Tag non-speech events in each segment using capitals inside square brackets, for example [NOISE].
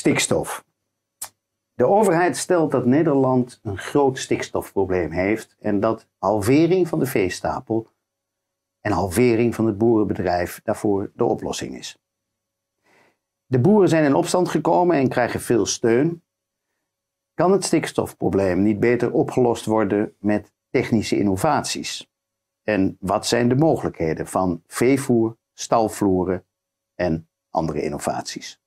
Stikstof. De overheid stelt dat Nederland een groot stikstofprobleem heeft en dat halvering van de veestapel en halvering van het boerenbedrijf daarvoor de oplossing is. De boeren zijn in opstand gekomen en krijgen veel steun. Kan het stikstofprobleem niet beter opgelost worden met technische innovaties? En wat zijn de mogelijkheden van veevoer, stalvloeren en andere innovaties?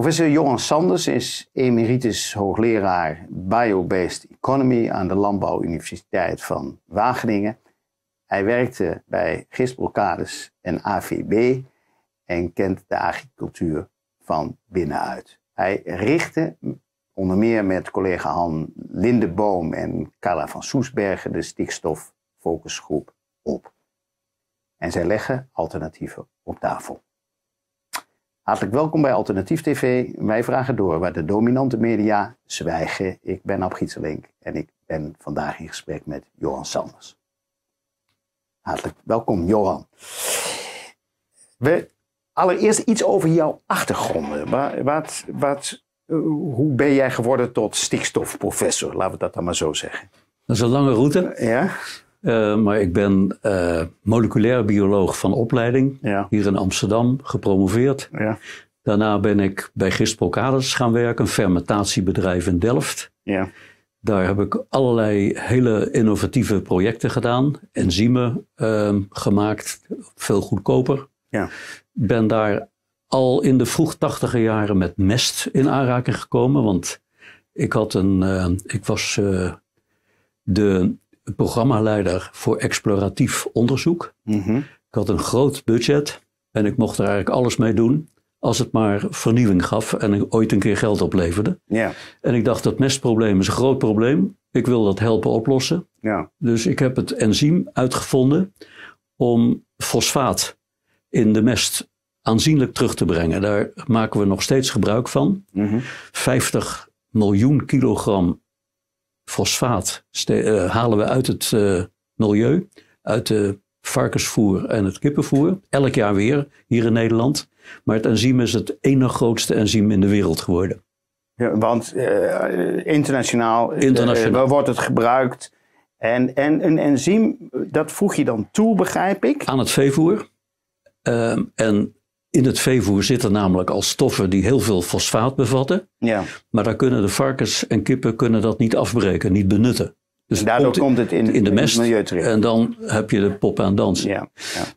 Professor Johan Sanders is emeritus hoogleraar Biobased Economy aan de Landbouwuniversiteit van Wageningen. Hij werkte bij Gisbrocades en AVB en kent de agricultuur van binnenuit. Hij richtte onder meer met collega Han Lindeboom en Carla van Soesbergen de stikstoffocusgroep op. En zij leggen alternatieven op tafel. Hartelijk welkom bij Alternatief TV. Wij vragen door waar de dominante media zwijgen. Ik ben Ab Gietselink en ik ben vandaag in gesprek met Johan Sanders. Hartelijk welkom, Johan. We, allereerst iets over jouw achtergronden. Wat, wat, eh, hoe ben jij geworden tot stikstofprofessor? Laten we dat dan maar zo zeggen. Dat is een lange route. Ja. Eh, maar ik ben uh, eh, moleculair bioloog van opleiding. Ja. Hier in Amsterdam, gepromoveerd. Ja. Daarna ben ik bij Gistrocades gaan werken, een fermentatiebedrijf in Delft. Ja. Daar heb ik allerlei hele innovatieve projecten gedaan. Enzymen uh, gemaakt, veel goedkoper. Ja. Ben daar al in de vroeg tachtiger jaren met mest in aanraking gekomen. Want ik, had een, eh, ik was de een programmaleider voor exploratief onderzoek. Mhm. Ik had een groot budget en ik mocht er eigenlijk alles mee doen. Als het maar vernieuwing gaf en ik ooit een keer geld opleverde. Ja. En ik dacht, dat mestprobleem is een groot probleem. Ik wil dat helpen oplossen. Ja. Dus ik heb het enzym uitgevonden om fosfaat in de mest aanzienlijk terug te brengen. Daar maken we nog steeds gebruik van. Mm 50 miljoen kilogram fosfaat eh, halen we uit het eh, milieu, uit de varkensvoer en het kippenvoer. Elk jaar weer hier in Nederland. Maar het enzym is het ene grootste enzym in de wereld geworden. Ja, want eh, internationaal, wordt het gebruikt. En, en een enzym, dat voeg je dan toe, begrijp ik? Aan het veevoer. Ehm, en in het veevoer zitten namelijk al stoffen die heel veel fosfaat bevatten. Ja. Maar daar kunnen de varkens en kippen kunnen dat niet afbreken, niet benutten. Dus daardoor komt, het in, in de mest het En dan heb je de pop aan dansen. Ja,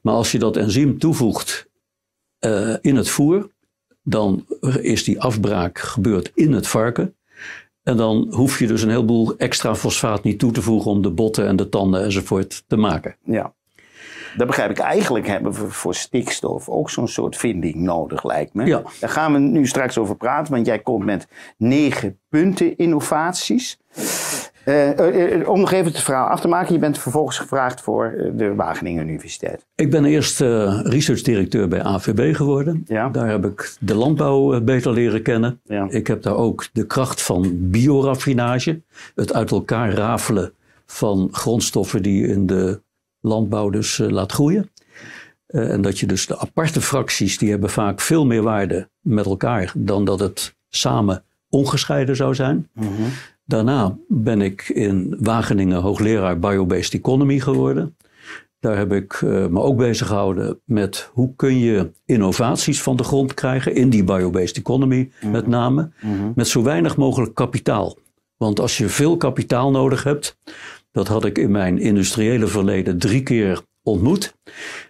Maar als je dat enzym toevoegt eh, in het voer, dan is die afbraak gebeurd in het varken. En dan hoef je dus een heleboel extra fosfaat niet toe te voegen om de botten en de tanden enzovoort te maken. Ja, dat begrijp ik. Eigenlijk hebben we voor stikstof ook zo'n soort vinding nodig, lijkt me. Ja. Daar gaan we nu straks over praten, want jij komt met negen punten innovaties. Eh, eh, eh, om nog even het verhaal af te maken, je bent vervolgens gevraagd voor de Wageningen Universiteit. Ik ben eerst researchdirecteur bij AVB geworden. Ja. Daar heb ik de landbouw beter leren kennen. Ja. Ik heb daar ook de kracht van bioraffinage, het uit elkaar rafelen van grondstoffen die in de landbouw dus eh, laat groeien. Eh, en dat je dus de aparte fracties, die hebben vaak veel meer waarde met elkaar dan dat het samen ongescheiden zou zijn. Mhm. Daarna ben ik in Wageningen hoogleraar Biobased Economy geworden. Daar heb ik eh, me ook bezig gehouden met hoe kun je innovaties van de grond krijgen in die biobased economy mhm. met name, mhm. met zo weinig mogelijk kapitaal. Want als je veel kapitaal nodig hebt, dat had ik in mijn industriële verleden drie keer ontmoet.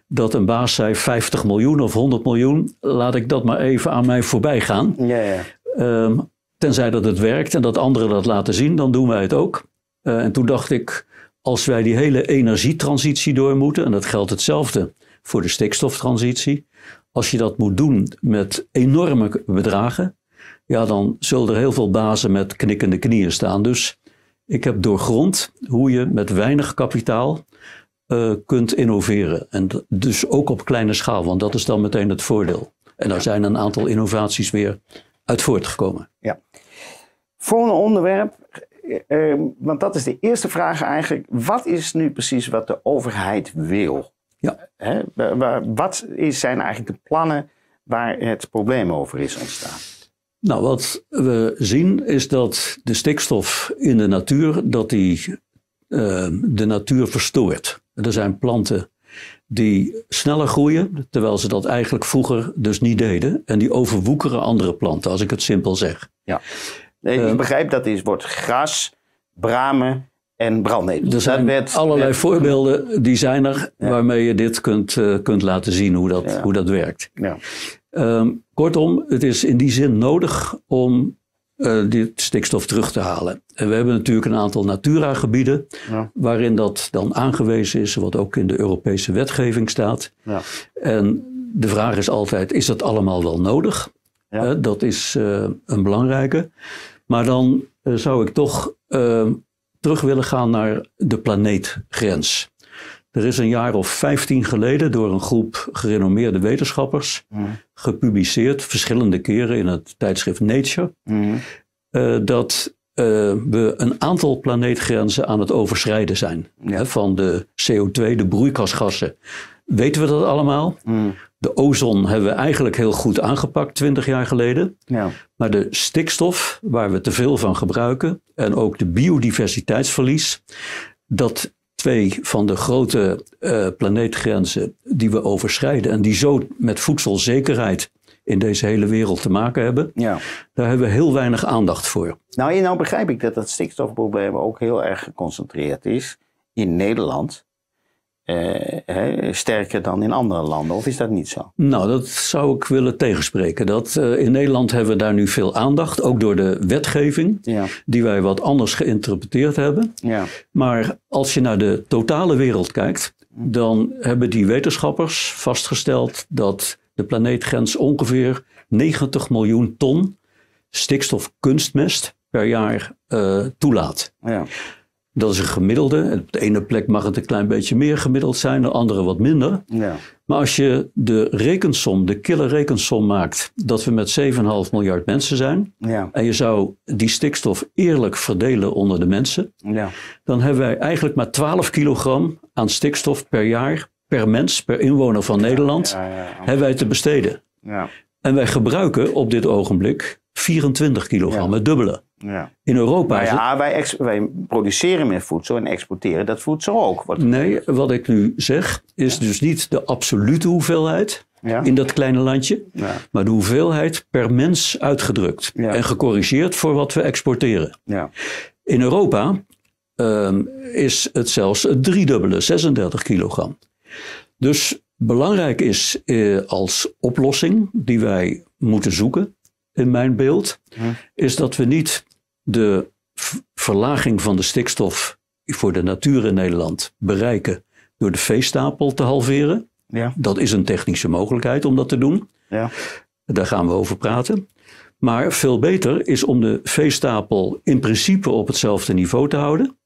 Dat een baas zei 50 miljoen of 100 miljoen, laat ik dat maar even aan mij voorbij gaan. Ja, ja. Ehm, tenzij dat het werkt en dat anderen dat laten zien, dan doen wij het ook. Eh, en toen dacht ik, als wij die hele energietransitie door moeten, en dat geldt hetzelfde voor de stikstoftransitie, als je dat moet doen met enorme bedragen, ja, dan zullen er heel veel bazen met knikkende knieën staan. Dus ik heb doorgrond hoe je met weinig kapitaal eh, kunt innoveren. En dus ook op kleine schaal, want dat is dan meteen het voordeel. En daar zijn een aantal innovaties weer uit voortgekomen. Ja. Volgende onderwerp, eh, eh, want dat is de eerste vraag eigenlijk. Wat is nu precies wat de overheid wil? Ja. Hè? Wat zijn eigenlijk de plannen waar het probleem over is ontstaan? Nou, wat we zien is dat de stikstof in de natuur, dat die eh, de natuur verstoort. Er zijn planten die sneller groeien, terwijl ze dat eigenlijk vroeger dus niet deden. En die overwoekeren andere planten, als ik het simpel zeg. Ja. Nee, ik eh, begrijp dat is, wordt gras, bramen en brandnetels. Er zijn allerlei eh, voorbeelden, die zijn er, waarmee je dit kunt, kunt laten zien hoe dat, hoe dat werkt. Ja. Ehm, kortom, het is in die zin nodig om uh, stikstof terug te halen. En we hebben natuurlijk een aantal Natura-gebieden waarin dat dan aangewezen is, wat ook in de Europese wetgeving staat. Ja. En de vraag is altijd: is dat allemaal wel nodig? Eh, dat is eh, een belangrijke. Maar dan zou ik toch ehm, terug willen gaan naar de planeetgrens. Er is een jaar of vijftien geleden door een groep gerenommeerde wetenschappers mhm. gepubliceerd, verschillende keren in het tijdschrift Nature, mhm. eh, dat eh, we een aantal planeetgrenzen aan het overschrijden zijn. Ja. van de CO2, de broeikasgassen. Weten we dat allemaal? Mhm. De ozon hebben we eigenlijk heel goed aangepakt twintig jaar geleden. Ja. Maar de stikstof, waar we te veel van gebruiken, en ook de biodiversiteitsverlies, dat twee van de grote eh, planeetgrenzen die we overschrijden en die zo met voedselzekerheid in deze hele wereld te maken hebben. Ja. Daar hebben we heel weinig aandacht voor. Nou, en nou begrijp ik dat dat stikstofprobleem ook heel erg geconcentreerd is in Nederland eh, sterker dan in andere landen, of is dat niet zo? Nou, dat zou ik willen tegenspreken. Dat, eh, in Nederland hebben we daar nu veel aandacht, ook door de wetgeving, die wij wat anders geïnterpreteerd hebben. Ja. Maar als je naar de totale wereld kijkt, hm. dan hebben die wetenschappers vastgesteld dat de planeetgrens ongeveer 90 miljoen ton stikstofkunstmest per jaar eh, toelaat. Ja. Dat is een gemiddelde. Op de ene plek mag het een klein beetje meer gemiddeld zijn, de andere wat minder. Ja. Maar als je de rekensom, de kille rekensom maakt, dat we met 7,5 miljard mensen zijn, ja. en je zou die stikstof eerlijk verdelen onder de mensen, ja. dan hebben wij eigenlijk maar 12 kilogram aan stikstof per jaar, per mens, per inwoner van Nederland, hebben wij te besteden. En wij gebruiken op dit ogenblik 24 kilogram, het dubbele. Ja. In Europa. Maar ja, wij, produceren meer voedsel en exporteren dat voedsel ook. Wat nee, wat ik nu zeg is dus niet de absolute hoeveelheid in dat kleine landje, maar de hoeveelheid per mens uitgedrukt en gecorrigeerd voor wat we exporteren. In Europa ehm, is het zelfs het driedubbele, 36 kilogram. Dus belangrijk is eh, als oplossing die wij moeten zoeken, in mijn beeld, hm. is dat we niet de verlaging van de stikstof voor de natuur in Nederland bereiken door de veestapel te halveren. Ja. Dat is een technische mogelijkheid om dat te doen. Ja. Daar gaan we over praten. Maar veel beter is om de veestapel in principe op hetzelfde niveau te houden.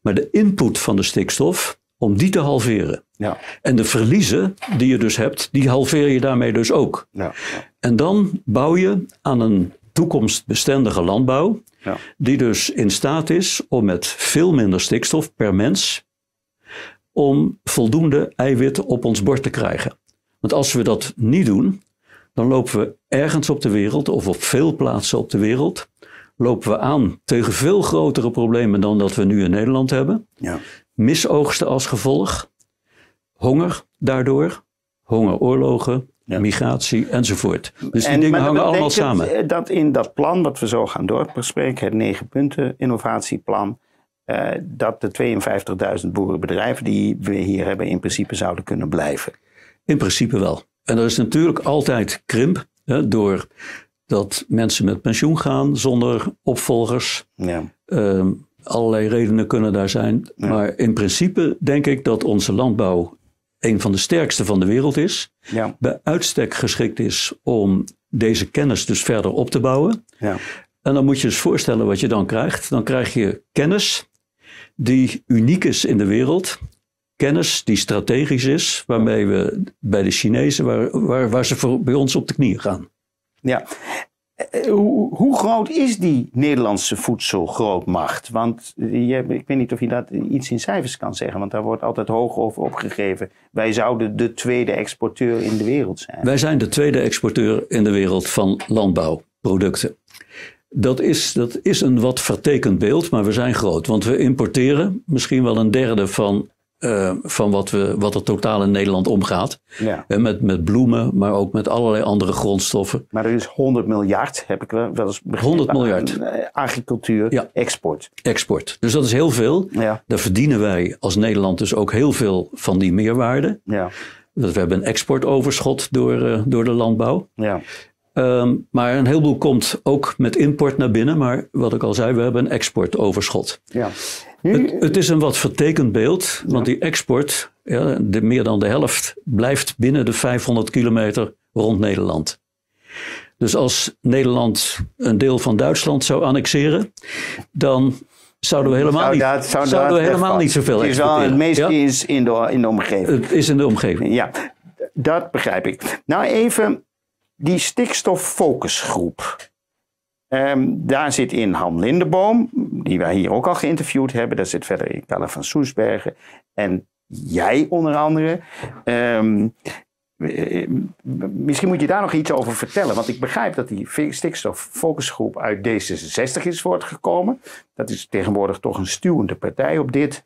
Maar de input van de stikstof, om die te halveren. Ja. En de verliezen die je dus hebt, die halveer je daarmee dus ook. Ja, En dan bouw je aan een toekomstbestendige landbouw. Ja. Die dus in staat is om met veel minder stikstof per mens. om voldoende eiwitten op ons bord te krijgen. Want als we dat niet doen, dan lopen we ergens op de wereld of op veel plaatsen op de wereld. Lopen we aan tegen veel grotere problemen dan dat we nu in Nederland hebben. Ja. Misoogsten als gevolg, honger daardoor, hongeroorlogen, migratie enzovoort. Dus die dingen hangen allemaal samen. Eh, dat in dat plan wat we zo gaan doorbespreken, het negenpunten innovatieplan, eh, dat de 52.000 boerenbedrijven die we hier hebben in principe zouden kunnen blijven. In principe wel. En er is natuurlijk altijd krimp hè, door dat mensen met pensioen gaan zonder opvolgers. Ja. Ehm, allerlei redenen kunnen daar zijn. Maar in principe denk ik dat onze landbouw een van de sterkste van de wereld is, ja. bij uitstek geschikt is om deze kennis dus verder op te bouwen. Ja. En dan moet je eens dus voorstellen wat je dan krijgt. Dan krijg je kennis die uniek is in de wereld. Kennis die strategisch is, waarmee we bij de Chinezen, waar, waar, waar ze voor, bij ons op de knieën gaan. Ja, eh, hoe, groot is die Nederlandse voedselgrootmacht? Want eh, ik weet niet of je dat iets in cijfers kan zeggen, want daar wordt altijd hoog over opgegeven. Wij zouden de tweede exporteur in de wereld zijn. Wij zijn de tweede exporteur in de wereld van landbouwproducten. Dat is, dat is een wat vertekend beeld, maar we zijn groot. Want we importeren misschien wel een derde van eh, van wat, we, wat er totaal in Nederland omgaat. Ja. Eh, met, met bloemen, maar ook met allerlei andere grondstoffen. Maar er is 100 miljard, heb ik wel eens begrepen. 100 miljard. Eh, agricultuur, export. Export. Dus dat is heel veel. Ja. Daar verdienen wij als Nederland dus ook heel veel van die meerwaarde. Ja. Dat we hebben een exportoverschot door, door de landbouw. Ja. Ehm, maar een heleboel komt ook met import naar binnen. Maar wat ik al zei, we hebben een exportoverschot. Ja. Het, is een wat vertekend beeld, want die export, ja, de, meer dan de helft, blijft binnen de 500 kilometer rond Nederland. Dus als Nederland een deel van Duitsland zou annexeren, dan zouden we helemaal niet, zouden helemaal niet zoveel Het het meeste is in de, in de omgeving. Het is in de omgeving. Ja, dat begrijp ik. Nou even die stikstoffocusgroep. Ehm, daar zit in Han Lindeboom, die wij hier ook al geïnterviewd hebben. Daar zit verder in Kalle van Soesbergen en jij onder andere. Ehm, eh, misschien moet je daar nog iets over vertellen. Want ik begrijp dat die stikstoffocusgroep uit D66 is voortgekomen. Dat is tegenwoordig toch een stuwende partij op dit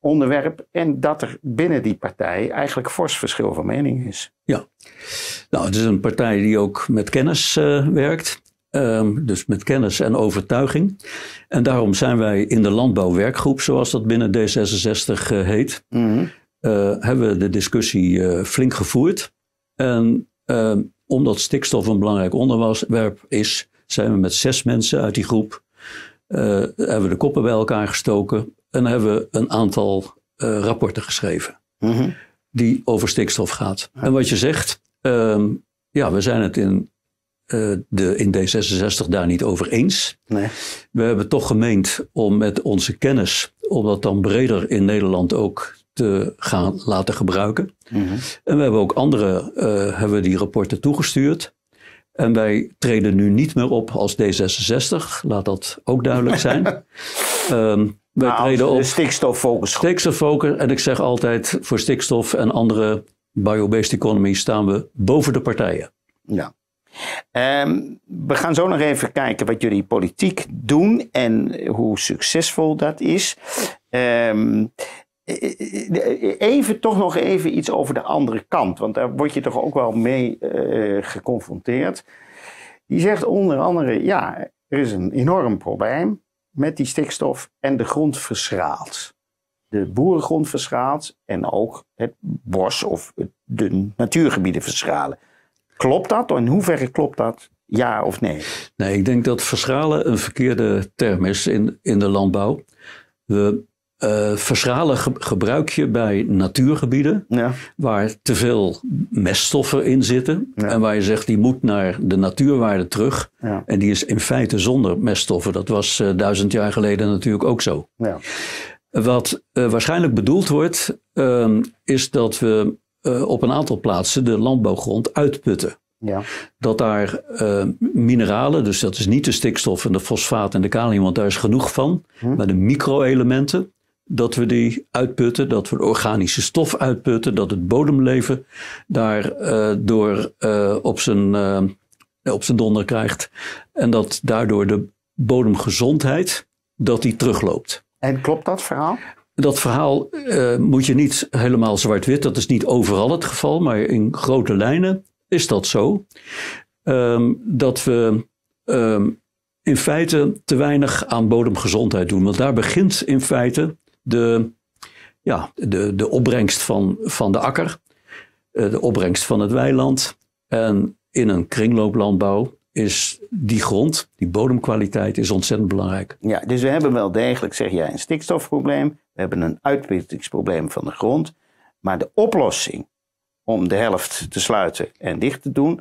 onderwerp. En dat er binnen die partij eigenlijk fors verschil van mening is. Ja, nou, het is een partij die ook met kennis eh, werkt. Ehm, dus met kennis en overtuiging. En daarom zijn wij in de landbouwwerkgroep, zoals dat binnen D66 eh, heet, mhm. eh, hebben we de discussie eh, flink gevoerd. En ehm, omdat stikstof een belangrijk onderwerp is, zijn we met zes mensen uit die groep, hebben we de koppen bij elkaar gestoken en hebben we een aantal rapporten geschreven mhm. die over stikstof gaat. En wat je zegt, ehm, ja, we zijn het in eh, de, in D66 daar niet over eens. Nee. We hebben toch gemeend om met onze kennis, om dat dan breder in Nederland ook te gaan laten gebruiken. Mhm. En we hebben ook andere uh, hebben die rapporten toegestuurd. En wij treden nu niet meer op als D66, laat dat ook duidelijk zijn. um, [LAUGHS] wij nou, treden op. Stikstoffocus. Stikstoffocus. En ik zeg altijd: voor stikstof en andere biobased economy staan we boven de partijen. Ja. Ehm, we gaan zo nog even kijken wat jullie politiek doen en hoe succesvol dat is. Ehm, eh, eh, even toch nog even iets over de andere kant, want daar word je toch ook wel mee eh, geconfronteerd. Die zegt onder andere, ja, er is een enorm probleem met die stikstof en de grond verschraalt. De boerengrond verschraalt en ook het bos of de natuurgebieden verschralen. Klopt dat? In hoeverre klopt dat? Ja of nee? Nee, ik denk dat verschalen een verkeerde term is in, in de landbouw. We, uh, eh, verschalen gebruik je bij natuurgebieden ja. waar te veel meststoffen in zitten. En waar je zegt die moet naar de natuurwaarde terug. En die is in feite zonder meststoffen. Dat was eh, duizend jaar geleden natuurlijk ook zo. Wat eh, waarschijnlijk bedoeld wordt, ehm, is dat we eh, op een aantal plaatsen de landbouwgrond uitputten. Ja. Dat daar eh, mineralen, dus dat is niet de stikstof en de fosfaat en de kalium, want daar is genoeg van. Hm. Maar de micro-elementen, dat we die uitputten, dat we de organische stof uitputten, dat het bodemleven daar eh, door op, zijn, op zijn donder krijgt. En dat daardoor de bodemgezondheid, dat die terugloopt. En klopt dat verhaal? dat verhaal eh, moet je niet helemaal zwart-wit. Dat is niet overal het geval, maar in grote lijnen is dat zo. Ehm, dat we ehm, in feite te weinig aan bodemgezondheid doen. Want daar begint in feite de, ja, de, de opbrengst van, van de akker, eh, de opbrengst van het weiland. En in een kringlooplandbouw is die grond, die bodemkwaliteit, is ontzettend belangrijk. Ja, dus we hebben wel degelijk, zeg jij, een stikstofprobleem. We hebben een uitputtingsprobleem van de grond. Maar de oplossing om de helft te sluiten en dicht te doen,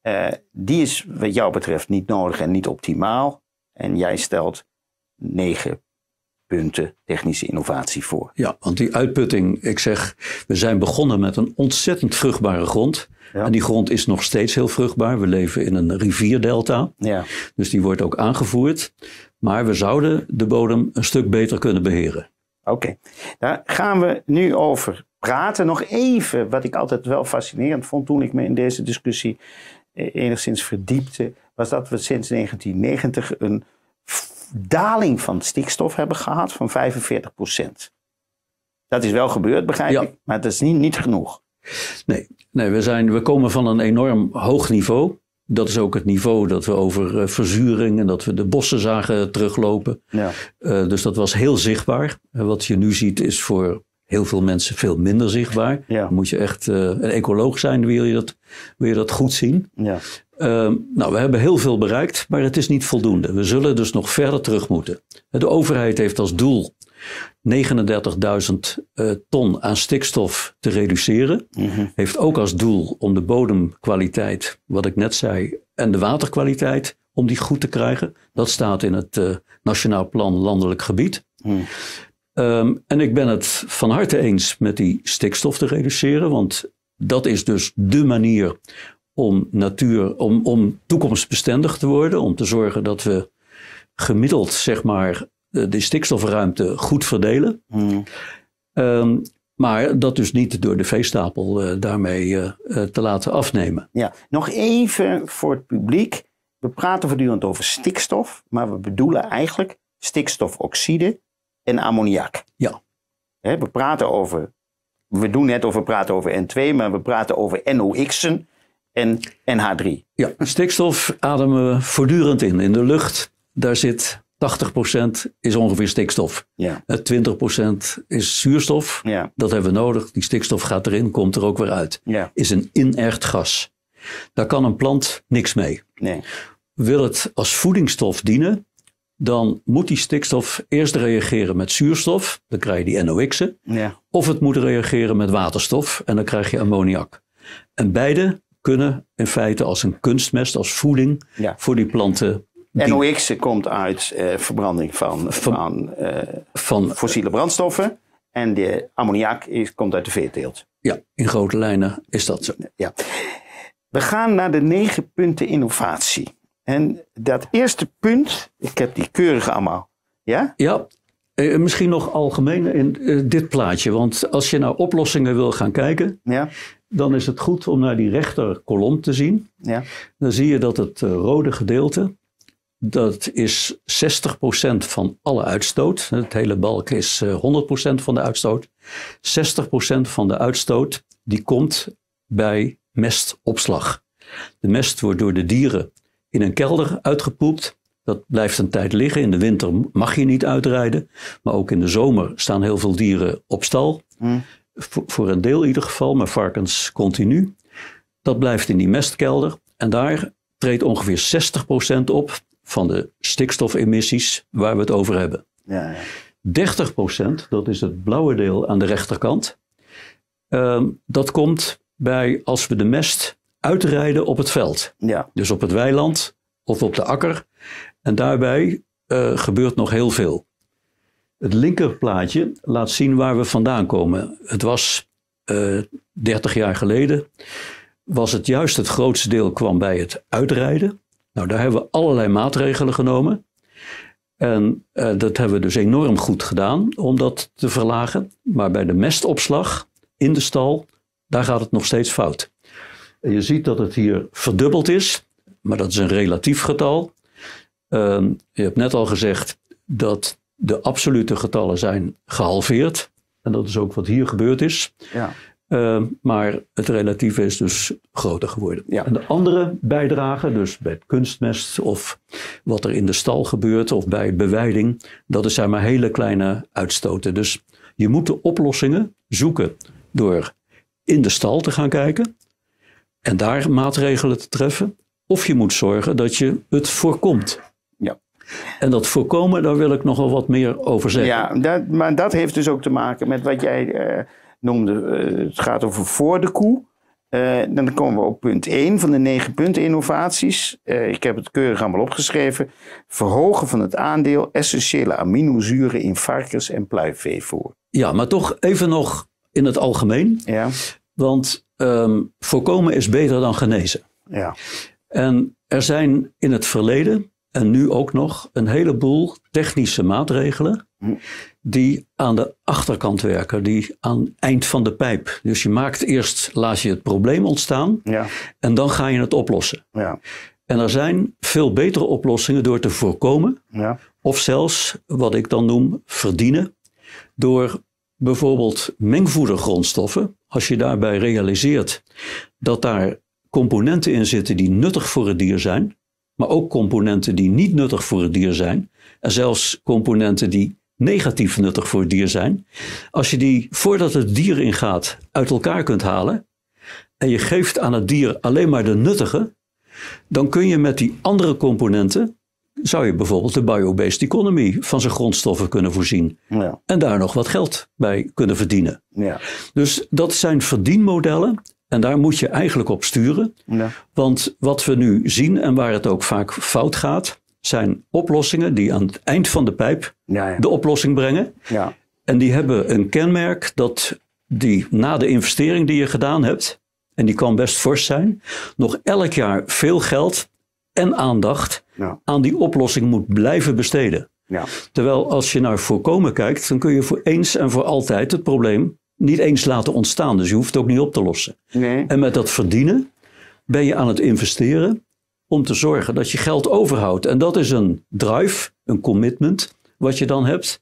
eh, die is wat jou betreft niet nodig en niet optimaal. En jij stelt negen punten technische innovatie voor. Ja, want die uitputting, ik zeg, we zijn begonnen met een ontzettend vruchtbare grond. En die grond is nog steeds heel vruchtbaar. We leven in een rivierdelta. Ja. Dus die wordt ook aangevoerd. Maar we zouden de bodem een stuk beter kunnen beheren. Oké, daar nou, gaan we nu over praten. Nog even, wat ik altijd wel fascinerend vond toen ik me in deze discussie eh, enigszins verdiepte, was dat we sinds 1990 een daling van stikstof hebben gehad van 45 procent. Dat is wel gebeurd, begrijp ja. ik, maar dat is niet, niet genoeg. Nee, nee we, zijn, we komen van een enorm hoog niveau dat is ook het niveau dat we over eh, verzuring en dat we de bossen zagen teruglopen. Ja. Eh, dus dat was heel zichtbaar. wat je nu ziet is voor heel veel mensen veel minder zichtbaar. Ja. Moet je echt eh, een ecoloog zijn, wil je dat, wil je dat goed zien. Ja. Ehm, nou, we hebben heel veel bereikt, maar het is niet voldoende. We zullen dus nog verder terug moeten. De overheid heeft als doel 39.000 eh, ton aan stikstof te reduceren. Mhm. Heeft ook als doel om de bodemkwaliteit, wat ik net zei, en de waterkwaliteit, om die goed te krijgen. Dat staat in het eh, Nationaal Plan Landelijk Gebied. Mhm. Ehm, en ik ben het van harte eens met die stikstof te reduceren, want dat is dus de manier om natuur, om, om toekomstbestendig te worden, om te zorgen dat we gemiddeld zeg maar de stikstofruimte goed verdelen. Hmm. Ehm, maar dat dus niet door de veestapel eh, daarmee eh, eh, te laten afnemen. Ja, nog even voor het publiek. We praten voortdurend over stikstof, maar we bedoelen eigenlijk stikstofoxide en ammoniak. Ja. we praten over, we doen net over praten over N2, maar we praten over NOx'en en NH3. Ja, stikstof ademen we voortdurend in, in de lucht. Daar zit 80% is ongeveer stikstof. Ja. 20% is zuurstof. Ja. Dat hebben we nodig. Die stikstof gaat erin, komt er ook weer uit. Is een inert gas. Daar kan een plant niks mee. Nee. Wil het als voedingsstof dienen, dan moet die stikstof eerst reageren met zuurstof. Dan krijg je die NOx'en. Ja. Of het moet reageren met waterstof en dan krijg je ammoniak. En beide kunnen in feite als een kunstmest, als voeding voor die planten NOx komt uit eh, verbranding van, van, van eh, eh, fossiele brandstoffen. En de ammoniak is, komt uit de veeteelt. Ja, in grote lijnen is dat zo. Ja. We gaan naar de negen punten innovatie. En dat eerste punt, ik heb die keurig allemaal. Ja? Ja, eh, misschien nog algemeen in dit plaatje. Want als je naar oplossingen wil gaan kijken, ja. dan is het goed om naar die rechterkolom te zien. Ja. Dan zie je dat het rode gedeelte, dat is 60% van alle uitstoot. Het hele balk is 100% eh, van de uitstoot. 60% van de uitstoot die komt bij mestopslag. De mest wordt door de dieren in een kelder uitgepoept. Dat blijft een tijd liggen. In de winter mag je niet uitrijden. Maar ook in de zomer staan heel veel dieren op stal. Hmm. Voor, voor een deel in ieder geval, maar varkens continu. Dat blijft in die mestkelder. En daar treedt ongeveer 60% op van de stikstofemissies waar we het over hebben. Ja, ja. 30%, dat is het blauwe deel aan de rechterkant, ehm, dat komt bij als we de mest uitrijden op het veld. Ja. Dus op het weiland of op de akker. En daarbij eh, gebeurt nog heel veel. Het linkerplaatje laat zien waar we vandaan komen. Het was 30 eh, jaar geleden, was het juist het grootste deel kwam bij het uitrijden. Nou, daar hebben we allerlei maatregelen genomen. En eh, dat hebben we dus enorm goed gedaan om dat te verlagen. Maar bij de mestopslag in de stal, daar gaat het nog steeds fout. je ziet dat het hier verdubbeld is, maar dat is een relatief getal. Ehm, je hebt net al gezegd dat de absolute getallen zijn gehalveerd. En dat is ook wat hier gebeurd is. Ja. Ehm, maar het relatieve is dus groter geworden. Ja. En de andere bijdrage, dus bij het kunstmest of wat er in de stal gebeurt of bij bewijding, dat is zijn maar hele kleine uitstoten. Dus je moet de oplossingen zoeken door in de stal te gaan kijken en daar maatregelen te treffen. Of je moet zorgen dat je het voorkomt. Ja. En dat voorkomen, daar wil ik nogal wat meer over zeggen. Ja, dat, maar dat heeft dus ook te maken met wat jij. Eh, noemde, eh, het gaat over voor de koe. Eh, dan komen we op punt 1 van de 9 punten innovaties. Eh, ik heb het keurig allemaal opgeschreven. Verhogen van het aandeel essentiële aminozuren in varkens- en pluiveevoer. Ja, maar toch even nog in het algemeen. Ja. Want ehm, voorkomen is beter dan genezen. Ja. En er zijn in het verleden en nu ook nog een heleboel technische maatregelen die aan de achterkant werken, die aan het eind van de pijp. Dus je maakt eerst, laat je het probleem ontstaan ja. en dan ga je het oplossen. Ja. En er zijn veel betere oplossingen door te voorkomen ja. of zelfs wat ik dan noem verdienen door bijvoorbeeld mengvoedergrondstoffen. Als je daarbij realiseert dat daar componenten in zitten die nuttig voor het dier zijn, maar ook componenten die niet nuttig voor het dier zijn en zelfs componenten die negatief nuttig voor het dier zijn. Als je die voordat het dier ingaat uit elkaar kunt halen en je geeft aan het dier alleen maar de nuttige, dan kun je met die andere componenten, zou je bijvoorbeeld de biobased economy van zijn grondstoffen kunnen voorzien. Ja. En daar nog wat geld bij kunnen verdienen. Ja. Dus dat zijn verdienmodellen en daar moet je eigenlijk op sturen. Ja. Want wat we nu zien en waar het ook vaak fout gaat, zijn oplossingen die aan het eind van de pijp ja. de oplossing brengen. Ja. En die hebben een kenmerk dat die na de investering die je gedaan hebt, en die kan best fors zijn, nog elk jaar veel geld en aandacht aan die oplossing moet blijven besteden. Terwijl als je naar voorkomen kijkt, dan kun je voor eens en voor altijd het probleem niet eens laten ontstaan. Dus je hoeft het ook niet op te lossen. Nee. En met dat verdienen ben je aan het investeren om te zorgen dat je geld overhoudt. En dat is een drive, een commitment, wat je dan hebt,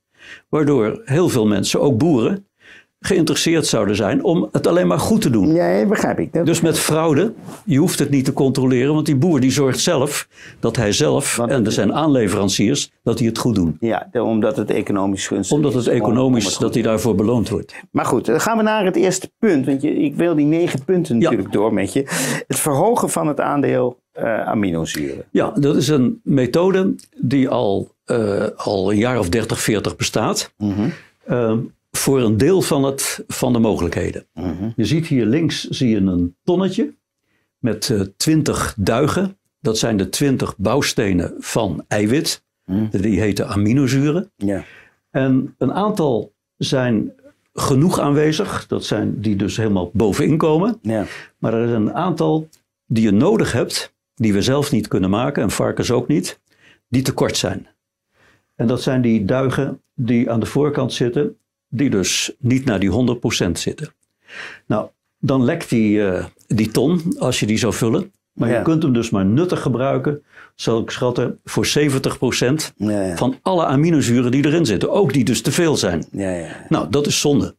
waardoor heel veel mensen, ook boeren, geïnteresseerd zouden zijn om het alleen maar goed te doen. Ja, begrijp ik. dus met fraude, je hoeft het niet te controleren, want die boer die zorgt zelf dat hij zelf, en er zijn aanleveranciers, dat die het goed doen. Ja, omdat het economisch gunstig Omdat het economisch, dat hij daarvoor beloond wordt. Maar goed, dan gaan we naar het eerste punt. Want je, ik wil die negen punten natuurlijk door met je. Het verhogen van het aandeel uh, aminozuren. Ja, dat is een methode die al, eh, al een jaar of 30, 40 bestaat. Mhm. Eh, voor een deel van, het, van de mogelijkheden. Mhm. Je ziet hier links zie je een tonnetje met 20 duigen. Dat zijn de 20 bouwstenen van eiwit. Mhm. Die heten aminozuren. Ja. En een aantal zijn genoeg aanwezig. Dat zijn die dus helemaal bovenin komen. Ja. Maar er is een aantal die je nodig hebt die we zelf niet kunnen maken en varkens ook niet, die tekort zijn. En dat zijn die duigen die aan de voorkant zitten, die dus niet naar die 100% zitten. Nou, dan lekt die, eh, die ton als je die zou vullen. Maar je kunt hem dus maar nuttig gebruiken, zal ik schatten, voor 70% van alle aminozuren die erin zitten. Ook die dus te veel zijn. Nou, dat is zonde.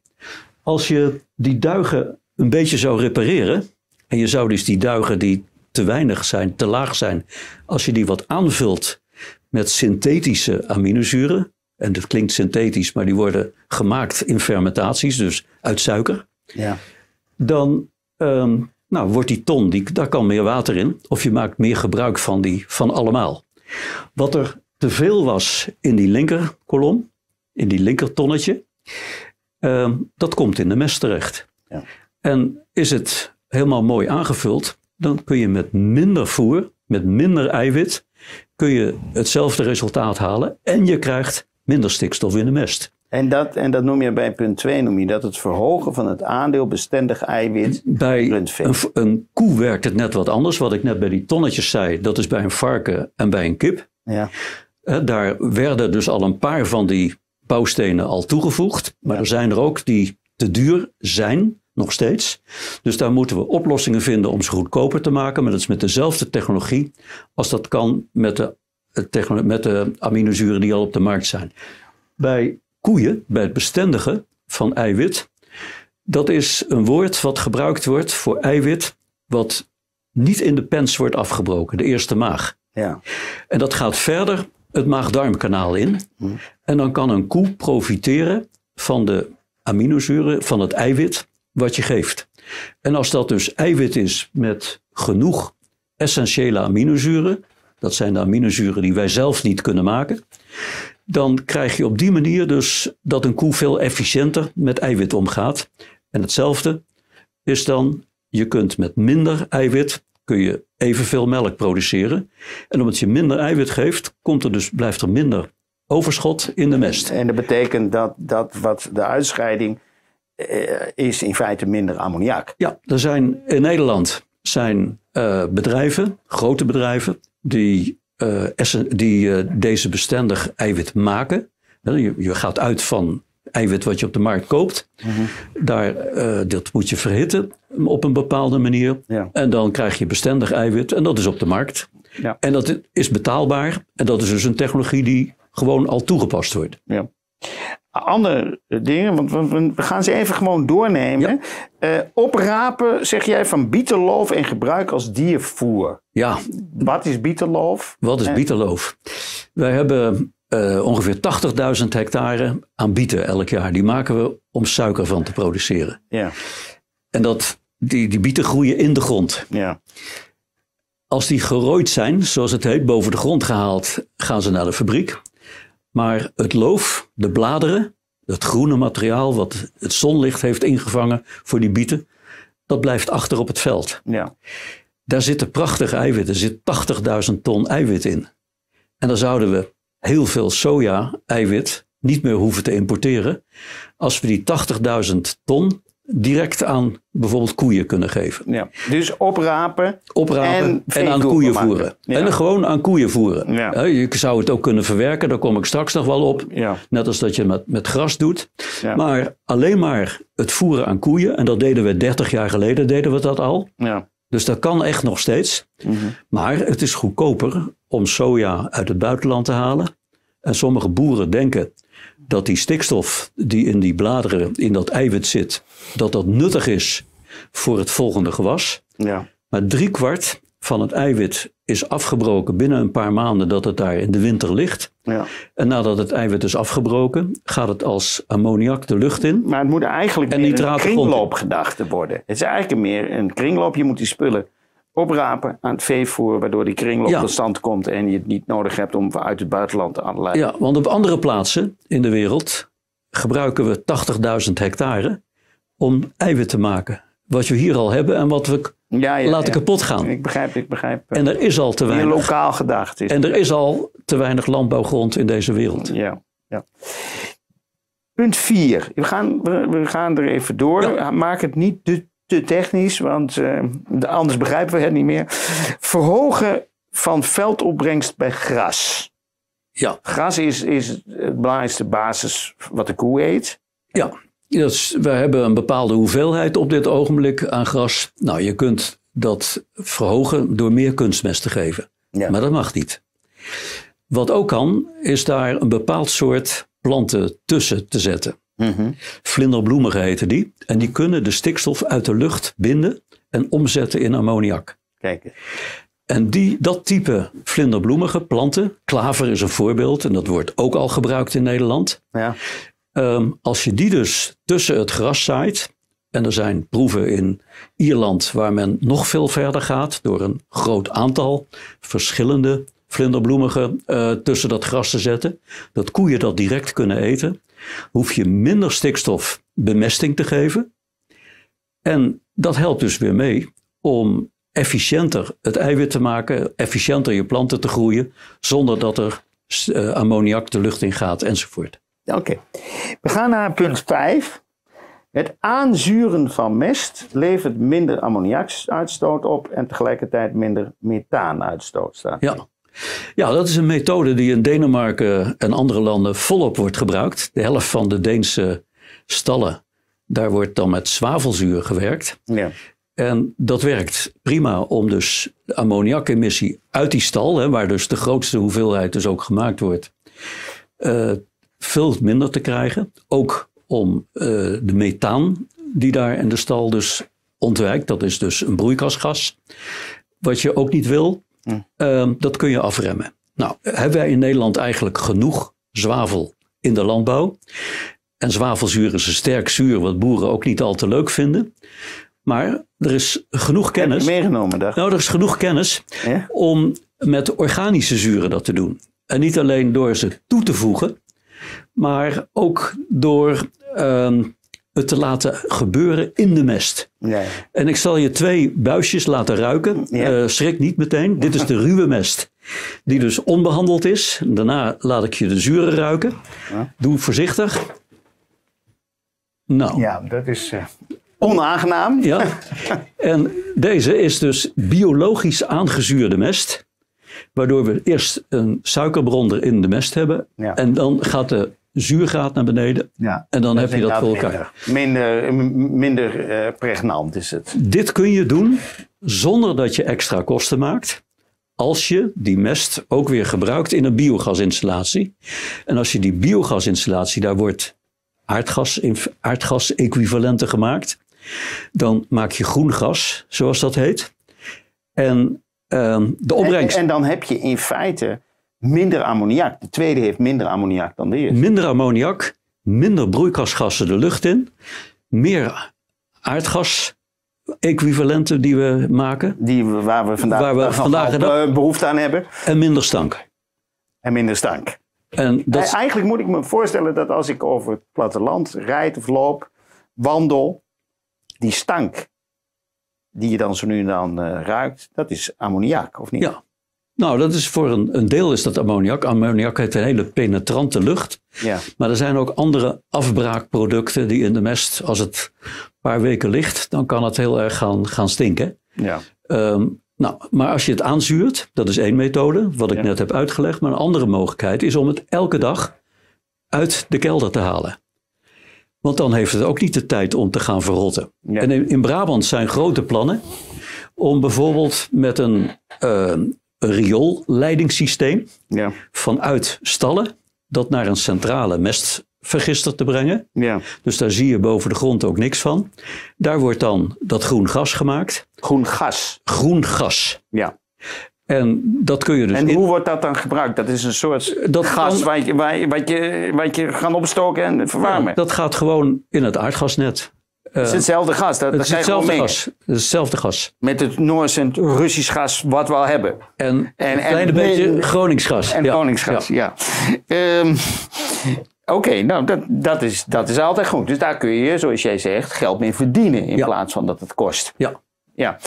Als je die duigen een beetje zou repareren, en je zou dus die duigen die te weinig zijn, te laag zijn. Als je die wat aanvult met synthetische aminozuren, en dat klinkt synthetisch, maar die worden gemaakt in fermentaties, dus uit suiker, ja. dan ehm, nou, wordt die ton, die, daar kan meer water in, of je maakt meer gebruik van, die, van allemaal. Wat er te veel was in die linkerkolom, in die linkertonnetje, ehm, dat komt in de mest terecht. Ja. En is het helemaal mooi aangevuld, dan kun je met minder voer, met minder eiwit, kun je hetzelfde resultaat halen en je krijgt minder stikstof in de mest. En dat, en dat noem je bij punt 2, noem je dat het verhogen van het aandeel bestendig eiwit bij Een, een, koe werkt het net wat anders. Wat ik net bij die tonnetjes zei, dat is bij een varken en bij een kip. Ja. Daar werden dus al een paar van die bouwstenen al toegevoegd. Maar er zijn er ook die te duur zijn nog steeds. Dus daar moeten we oplossingen vinden om ze goedkoper te maken. Maar dat is met dezelfde technologie als dat kan met de, met de aminozuren die al op de markt zijn. Bij koeien, bij het bestendigen van eiwit, dat is een woord wat gebruikt wordt voor eiwit wat niet in de pens wordt afgebroken, de eerste maag. Ja. En dat gaat verder het maag-darmkanaal in. Mm. En dan kan een koe profiteren van de aminozuren, van het eiwit, wat je geeft. En als dat dus eiwit is met genoeg essentiële aminozuren, dat zijn de aminozuren die wij zelf niet kunnen maken, dan krijg je op die manier dus dat een koe veel efficiënter met eiwit omgaat. En hetzelfde is dan, je kunt met minder eiwit kun je evenveel melk produceren. En omdat je minder eiwit geeft, komt er dus, blijft er minder overschot in de mest. En dat betekent dat, dat wat de uitscheiding eh, is in feite minder ammoniak. Ja, er zijn in Nederland zijn eh, bedrijven, grote bedrijven, die, eh, die deze bestendig eiwit maken. Je, je, gaat uit van eiwit wat je op de markt koopt. Mhm. Daar, dat moet je verhitten op een bepaalde manier. En dan krijg je bestendig eiwit en dat is op de markt. Ja. En dat is betaalbaar. En dat is dus een technologie die gewoon al toegepast wordt. Ja andere dingen, want we, gaan ze even gewoon doornemen. Ja. Eh, oprapen, zeg jij, van bietenloof en gebruik als diervoer. Ja. Wat is bietenloof? Wat is eh. bietenloof? Wij hebben uh, ongeveer 80.000 hectare aan bieten elk jaar. Die maken we om suiker van te produceren. Ja. En dat, die, die bieten groeien in de grond. Ja. Als die gerooid zijn, zoals het heet, boven de grond gehaald, gaan ze naar de fabriek. Maar het loof, de bladeren, het groene materiaal wat het zonlicht heeft ingevangen voor die bieten, dat blijft achter op het veld. Ja. Daar zitten prachtige eiwitten, er zit 80.000 ton eiwit in. En dan zouden we heel veel soja-eiwit niet meer hoeven te importeren als we die 80.000 ton direct aan bijvoorbeeld koeien kunnen geven. Ja. Dus oprapen, oprapen en, aan koeien voeren. En gewoon aan koeien voeren. Ja. Je zou het ook kunnen verwerken, daar kom ik straks nog wel op. Ja. Net als dat je met, met gras doet. Maar alleen maar het voeren aan koeien, en dat deden we 30 jaar geleden, deden we dat al. Dus dat kan echt nog steeds. Mm Maar het is goedkoper om soja uit het buitenland te halen. En sommige boeren denken dat die stikstof die in die bladeren, in dat eiwit zit, dat dat nuttig is voor het volgende gewas. Ja. Maar driekwart van het eiwit is afgebroken binnen een paar maanden dat het daar in de winter ligt. Ja. En nadat het eiwit is afgebroken, gaat het als ammoniak de lucht in. Maar het moet eigenlijk en meer een kringloopgedachte worden. Het is eigenlijk meer een kringloop. Je moet die spullen oprapen aan het veevoer, waardoor die kringloop ja. tot stand komt en je het niet nodig hebt om uit het buitenland te aanleiden. Ja, want op andere plaatsen in de wereld gebruiken we 80.000 hectare om eiwit te maken. Wat we hier al hebben en wat we ja, ja, laten kapot gaan. Ik begrijp, ik begrijp. Eh, en er is al te weinig. lokaal gedacht is. En er is al te weinig landbouwgrond in deze wereld. Ja, ja. Punt 4. We gaan, we, gaan er even door. Maak het niet de te technisch, want eh, anders begrijpen we het niet meer. Verhogen van veldopbrengst bij gras. Ja. Gras is, is het belangrijkste basis wat de koe eet. Ja, dus we hebben een bepaalde hoeveelheid op dit ogenblik aan gras. Nou, je kunt dat verhogen door meer kunstmest te geven. Ja. Maar dat mag niet. Wat ook kan, is daar een bepaald soort planten tussen te zetten. Mm -hmm. Vlinderbloemigen heten die. En die kunnen de stikstof uit de lucht binden en omzetten in ammoniak. Kijk. En die, dat type vlinderbloemige planten, klaver is een voorbeeld en dat wordt ook al gebruikt in Nederland. Ja. Ehm, als je die dus tussen het gras zaait, en er zijn proeven in Ierland waar men nog veel verder gaat door een groot aantal verschillende vlinderbloemigen eh, tussen dat gras te zetten. Dat koeien dat direct kunnen eten hoef je minder stikstof bemesting te geven. En dat helpt dus weer mee om efficiënter het eiwit te maken, efficiënter je planten te groeien, zonder dat er eh, ammoniak de lucht in gaat enzovoort. Oké, we gaan naar punt 5. Het aanzuren van mest levert minder ammoniakuitstoot op en tegelijkertijd minder methaanuitstoot. Staat ja. Ja, dat is een methode die in Denemarken en andere landen volop wordt gebruikt. De helft van de Deense stallen, daar wordt dan met zwavelzuur gewerkt. Ja. En dat werkt prima om dus de ammoniakemissie uit die stal, hè, waar dus de grootste hoeveelheid dus ook gemaakt wordt, eh, veel minder te krijgen. Ook om eh, de methaan die daar in de stal dus ontwijkt, dat is dus een broeikasgas, wat je ook niet wil. Ehm, dat kun je afremmen. Nou, hebben wij in Nederland eigenlijk genoeg zwavel in de landbouw? En zwavelzuur is een sterk zuur, wat boeren ook niet al te leuk vinden. Maar er is genoeg kennis. meegenomen, dacht. Nou, er is genoeg kennis om met organische zuren dat te doen. En niet alleen door ze toe te voegen, maar ook door ehm, het te laten gebeuren in de mest. Nee. En ik zal je twee buisjes laten ruiken. Eh, schrik niet meteen. Dit is de ruwe mest. Die dus onbehandeld is. Daarna laat ik je de zure ruiken. Doe voorzichtig. Nou. Ja, dat is eh, onaangenaam. Ja. [LAUGHS] En deze is dus biologisch aangezuurde mest. Waardoor we eerst een suikerbron er in de mest hebben. Ja. En dan gaat de zuur gaat naar beneden. Ja, en dan heb je dat voor elkaar. Minder, minder eh, pregnant is het. Dit kun je doen zonder dat je extra kosten maakt. Als je die mest ook weer gebruikt in een biogasinstallatie. En als je die biogasinstallatie, daar wordt aardgas, aardgas-equivalenten gemaakt. Dan maak je groen gas, zoals dat heet. En ehm, de opbrengst. en, dan heb je in feite minder ammoniak. De tweede heeft minder ammoniak dan de eerste. Minder ammoniak, minder broeikasgassen de lucht in, meer aardgas equivalenten die we maken. Die waar we vandaag, [LAUGHS] eh, behoefte aan hebben. En minder stank. En minder stank. En eh, Eigenlijk moet ik me voorstellen dat als ik over het platteland rijd of loop, wandel, die stank die je dan zo nu en dan eh, ruikt, dat is ammoniak, of niet? Ja, nou, dat is voor een, een, deel is dat ammoniak. Ammoniak heeft een hele penetrante lucht. Ja. Maar er zijn ook andere afbraakproducten die in de mest, als het een paar weken ligt, dan kan het heel erg gaan, gaan stinken. Ja. Ehm, nou, maar als je het aanzuurt, dat is één methode, wat ik net heb uitgelegd. Maar een andere mogelijkheid is om het elke dag uit de kelder te halen. Want dan heeft het ook niet de tijd om te gaan verrotten. Ja. En in, Brabant zijn grote plannen om bijvoorbeeld met een ehm, rioolleidingssysteem ja. vanuit stallen dat naar een centrale mestvergister te brengen. Ja. Dus daar zie je boven de grond ook niks van. Daar wordt dan dat groen gas gemaakt. Groen gas? Groen gas. Ja. En dat kun je dus. En hoe wordt dat dan gebruikt? Dat is een soort dat gas kan... wat, je, wat, je, je gaan opstoken en verwarmen. dat gaat gewoon in het aardgasnet. Eh, het is hetzelfde gas. het is hetzelfde gas. hetzelfde gas. Met het Noors en Russisch gas wat we al hebben. En, en een klein beetje Groningsgas. En ja. gas. ja. ja. Ehm, oké, nou dat, dat, is, dat is altijd goed. Dus daar kun je, zoals jij zegt, geld mee verdienen in plaats van dat het kost. Ja. ja.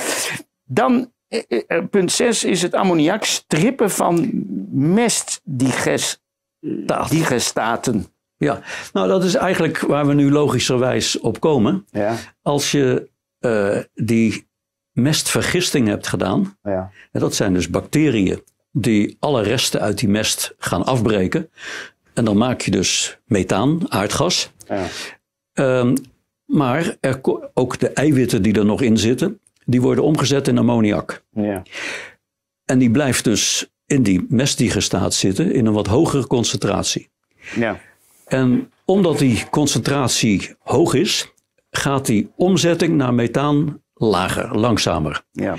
Dan, eh, eh, punt 6 is het ammoniak strippen van mestdigestaten. Ja, nou dat is eigenlijk waar we nu logischerwijs op komen. Ja. Als je eh, die mestvergisting hebt gedaan, ja. en dat zijn dus bacteriën die alle resten uit die mest gaan afbreken. En dan maak je dus methaan, aardgas. Ja. Ehm, maar er, ook de eiwitten die er nog in zitten, die worden omgezet in ammoniak. Ja. En die blijft dus in die mestdigestaat zitten in een wat hogere concentratie. Ja. En omdat die concentratie hoog is, gaat die omzetting naar methaan lager, langzamer. Ja.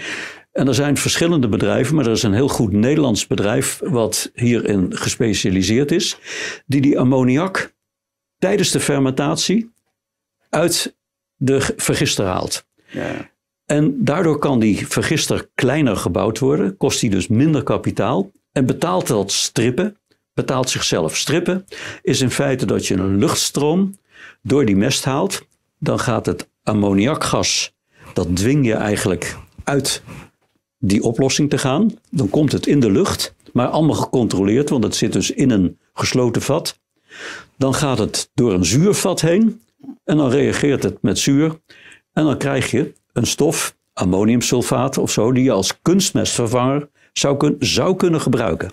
En er zijn verschillende bedrijven, maar er is een heel goed Nederlands bedrijf wat hierin gespecialiseerd is, die die ammoniak tijdens de fermentatie uit de vergister haalt. Ja. En daardoor kan die vergister kleiner gebouwd worden, kost die dus minder kapitaal en betaalt dat strippen betaalt zichzelf. Strippen is in feite dat je een luchtstroom door die mest haalt. Dan gaat het ammoniakgas, dat dwing je eigenlijk uit die oplossing te gaan. Dan komt het in de lucht, maar allemaal gecontroleerd, want het zit dus in een gesloten vat. Dan gaat het door een zuurvat heen en dan reageert het met zuur. En dan krijg je een stof, ammoniumsulfaat of zo, die je als kunstmestvervanger zou, zou kunnen gebruiken.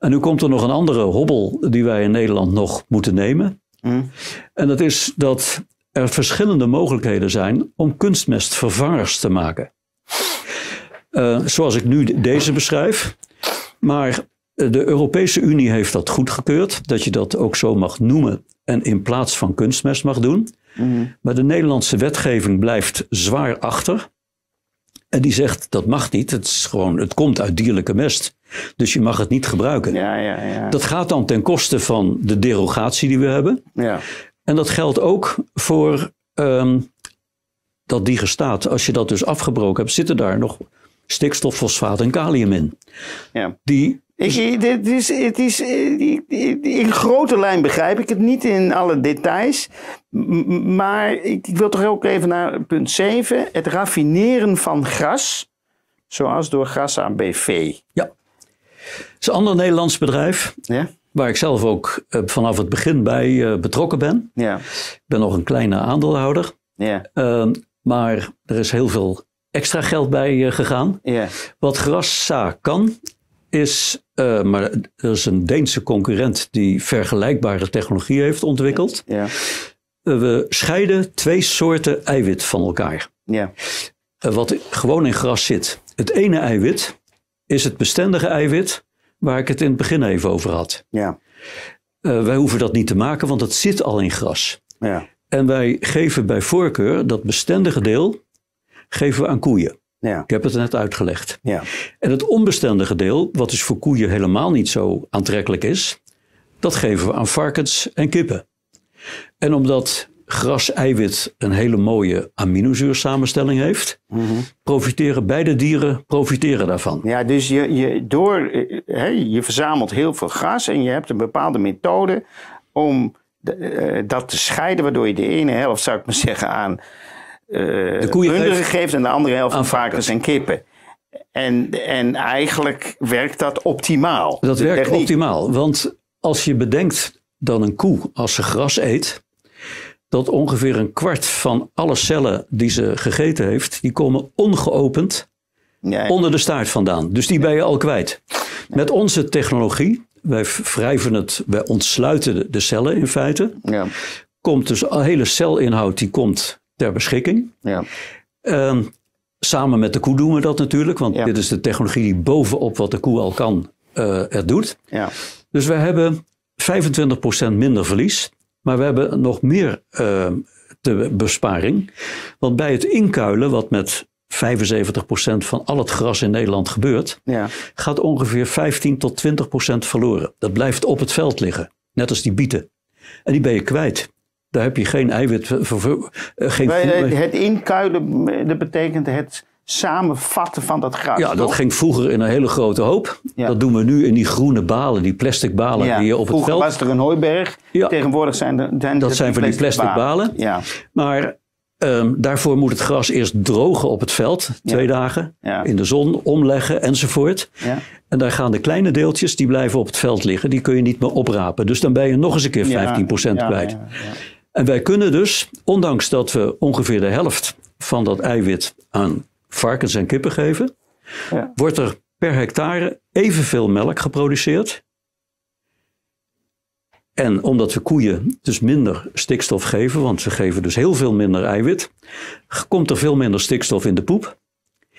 En nu komt er nog een andere hobbel die wij in Nederland nog moeten nemen. Hmm. En dat is dat er verschillende mogelijkheden zijn om kunstmestvervangers te maken. Eh, zoals ik nu deze beschrijf. Maar de Europese Unie heeft dat goedgekeurd, dat je dat ook zo mag noemen en in plaats van kunstmest mag doen. Hmm. Maar de Nederlandse wetgeving blijft zwaar achter. En die zegt, dat mag niet. Het, is gewoon, het komt uit dierlijke mest. Dus je mag het niet gebruiken. Ja, ja, ja. Dat gaat dan ten koste van de derogatie die we hebben. Ja. En dat geldt ook voor um, dat gestaat. Als je dat dus afgebroken hebt, zitten daar nog stikstof, fosfaat en kalium in. Ja. Die dus- dit is, het is, eh, in grote lijn begrijp ik het niet in alle details. Maar ik, wil toch ook even naar punt 7. Het raffineren van gras, zoals door Gras BV. Ja, het is een ander Nederlands bedrijf. Ja? Waar ik zelf ook eh, vanaf het begin bij eh, betrokken ben. Ja. Ik ben nog een kleine aandeelhouder. Ja. Ehm, maar er is heel veel extra geld bij gegaan. Wat Grassa kan, is, eh, maar er is een Deense concurrent die vergelijkbare technologie heeft ontwikkeld. Ja. Eh, we scheiden twee soorten eiwit van elkaar. Ja. Eh, wat gewoon in gras zit. Het ene eiwit is het bestendige eiwit waar ik het in het begin even over had. Ja. wij hoeven dat niet te maken, want dat zit al in gras. Ja. En wij geven bij voorkeur dat bestendige deel geven we aan koeien. Ik heb het net uitgelegd. Ja. En het onbestendige deel, wat dus voor koeien helemaal niet zo aantrekkelijk is, dat geven we aan varkens en kippen. En omdat gras-eiwit een hele mooie aminozuursamenstelling heeft, mhm. profiteren beide dieren profiteren daarvan. Ja, dus je, je, door, eh, je verzamelt heel veel gras en je hebt een bepaalde methode om eh, dat te scheiden, waardoor je de ene helft, zou ik maar zeggen, aan eh, de koeien runderen geeft en de andere helft aan varkens en kippen. En, en eigenlijk werkt dat optimaal. Dat werkt optimaal, want als je bedenkt dat een koe, als ze gras eet, dat ongeveer een kwart van alle cellen die ze gegeten heeft, die komen ongeopend onder de staart vandaan. Dus die ben je al kwijt. Met onze technologie, wij wrijven het, wij ontsluiten de, de cellen in feite. Komt dus hele celinhoud die komt ter beschikking. Ja. Ehm, samen met de koe doen we dat natuurlijk, want dit is de technologie die bovenop wat de koe al kan, het eh, doet. Ja. Dus we hebben 25% minder verlies, maar we hebben nog meer uh, besparing. Want bij het inkuilen, wat met 75% van al het gras in Nederland gebeurt, ja. gaat ongeveer 15 tot 20% verloren. Dat blijft op het veld liggen, net als die bieten. En die ben je kwijt. Daar heb je geen eiwit voor. Eh, geen nee, eh, het inkuilen, eh, dat betekent het samenvatten van dat gras. Ja, dat ging vroeger in een hele grote hoop. Dat doen we nu in die groene balen, die plastic balen die je op het veld... Vroeger was er een hooiberg. Ja. Tegenwoordig zijn er Dat zijn van die plastic balen. balen. Maar ehm, daarvoor moet het gras eerst drogen op het veld. Twee dagen. In de zon, omleggen enzovoort. En daar gaan de kleine deeltjes, die blijven op het veld liggen. Die kun je niet meer oprapen. Dus dan ben je nog eens een keer 15% kwijt. En wij kunnen dus, ondanks dat we ongeveer de helft van dat eiwit aan varkens en kippen geven, ja. wordt er per hectare evenveel melk geproduceerd. En omdat we koeien dus minder stikstof geven, want ze geven dus heel veel minder eiwit, komt er veel minder stikstof in de poep. 30%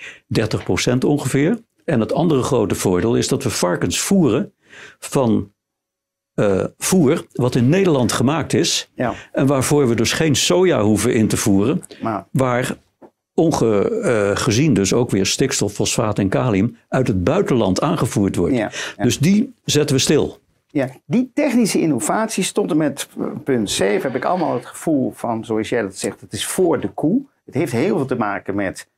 ongeveer. En het andere grote voordeel is dat we varkens voeren van eh, voer wat in Nederland gemaakt is. En waarvoor we dus geen soja hoeven in te voeren. Waar ongezien eh, dus ook weer stikstof, fosfaat en kalium uit het buitenland aangevoerd wordt. Dus die zetten we stil. Ja, die technische innovatie stond er met punt 7 heb ik allemaal het gevoel van, zoals jij dat zegt, het is voor de koe. Het heeft heel veel te maken met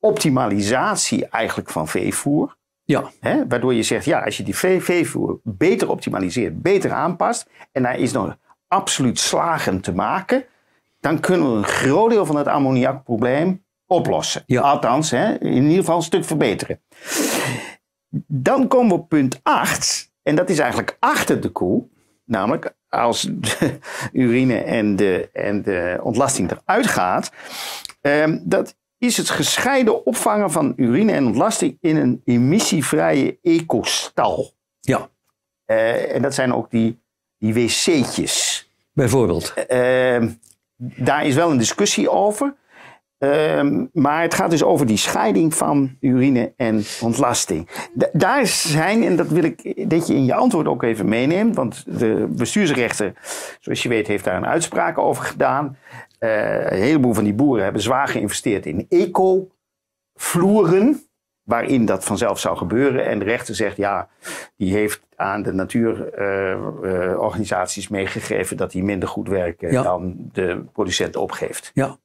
optimalisatie eigenlijk van veevoer. Ja. Hè? Waardoor je zegt, ja, als je die veevoer beter optimaliseert, beter aanpast en daar is nog absoluut slagen te maken, dan kunnen we een groot deel van het ammoniakprobleem oplossen. Althans, hè, in ieder geval een stuk verbeteren. Dan komen we op punt 8, en dat is eigenlijk achter de koe. Namelijk, als de [LAUGHS] urine en de, en de ontlasting eruit gaat, ehm, dat is het gescheiden opvangen van urine en ontlasting in een emissievrije ecostal. Ja. Eh, en dat zijn ook die, die wc'tjes. Bijvoorbeeld. Eh, eh, daar is wel een discussie over. maar het gaat dus over die scheiding van urine en ontlasting. daar zijn, en dat wil ik dat je in je antwoord ook even meeneemt, want de bestuursrechter, zoals je weet, heeft daar een uitspraak over gedaan. Eh, een heleboel van die boeren hebben zwaar geïnvesteerd in eco-vloeren waarin dat vanzelf zou gebeuren. En de rechter zegt, ja, die heeft aan de natuurorganisaties meegegeven dat die minder goed werken eh, dan de producent opgeeft. Ja,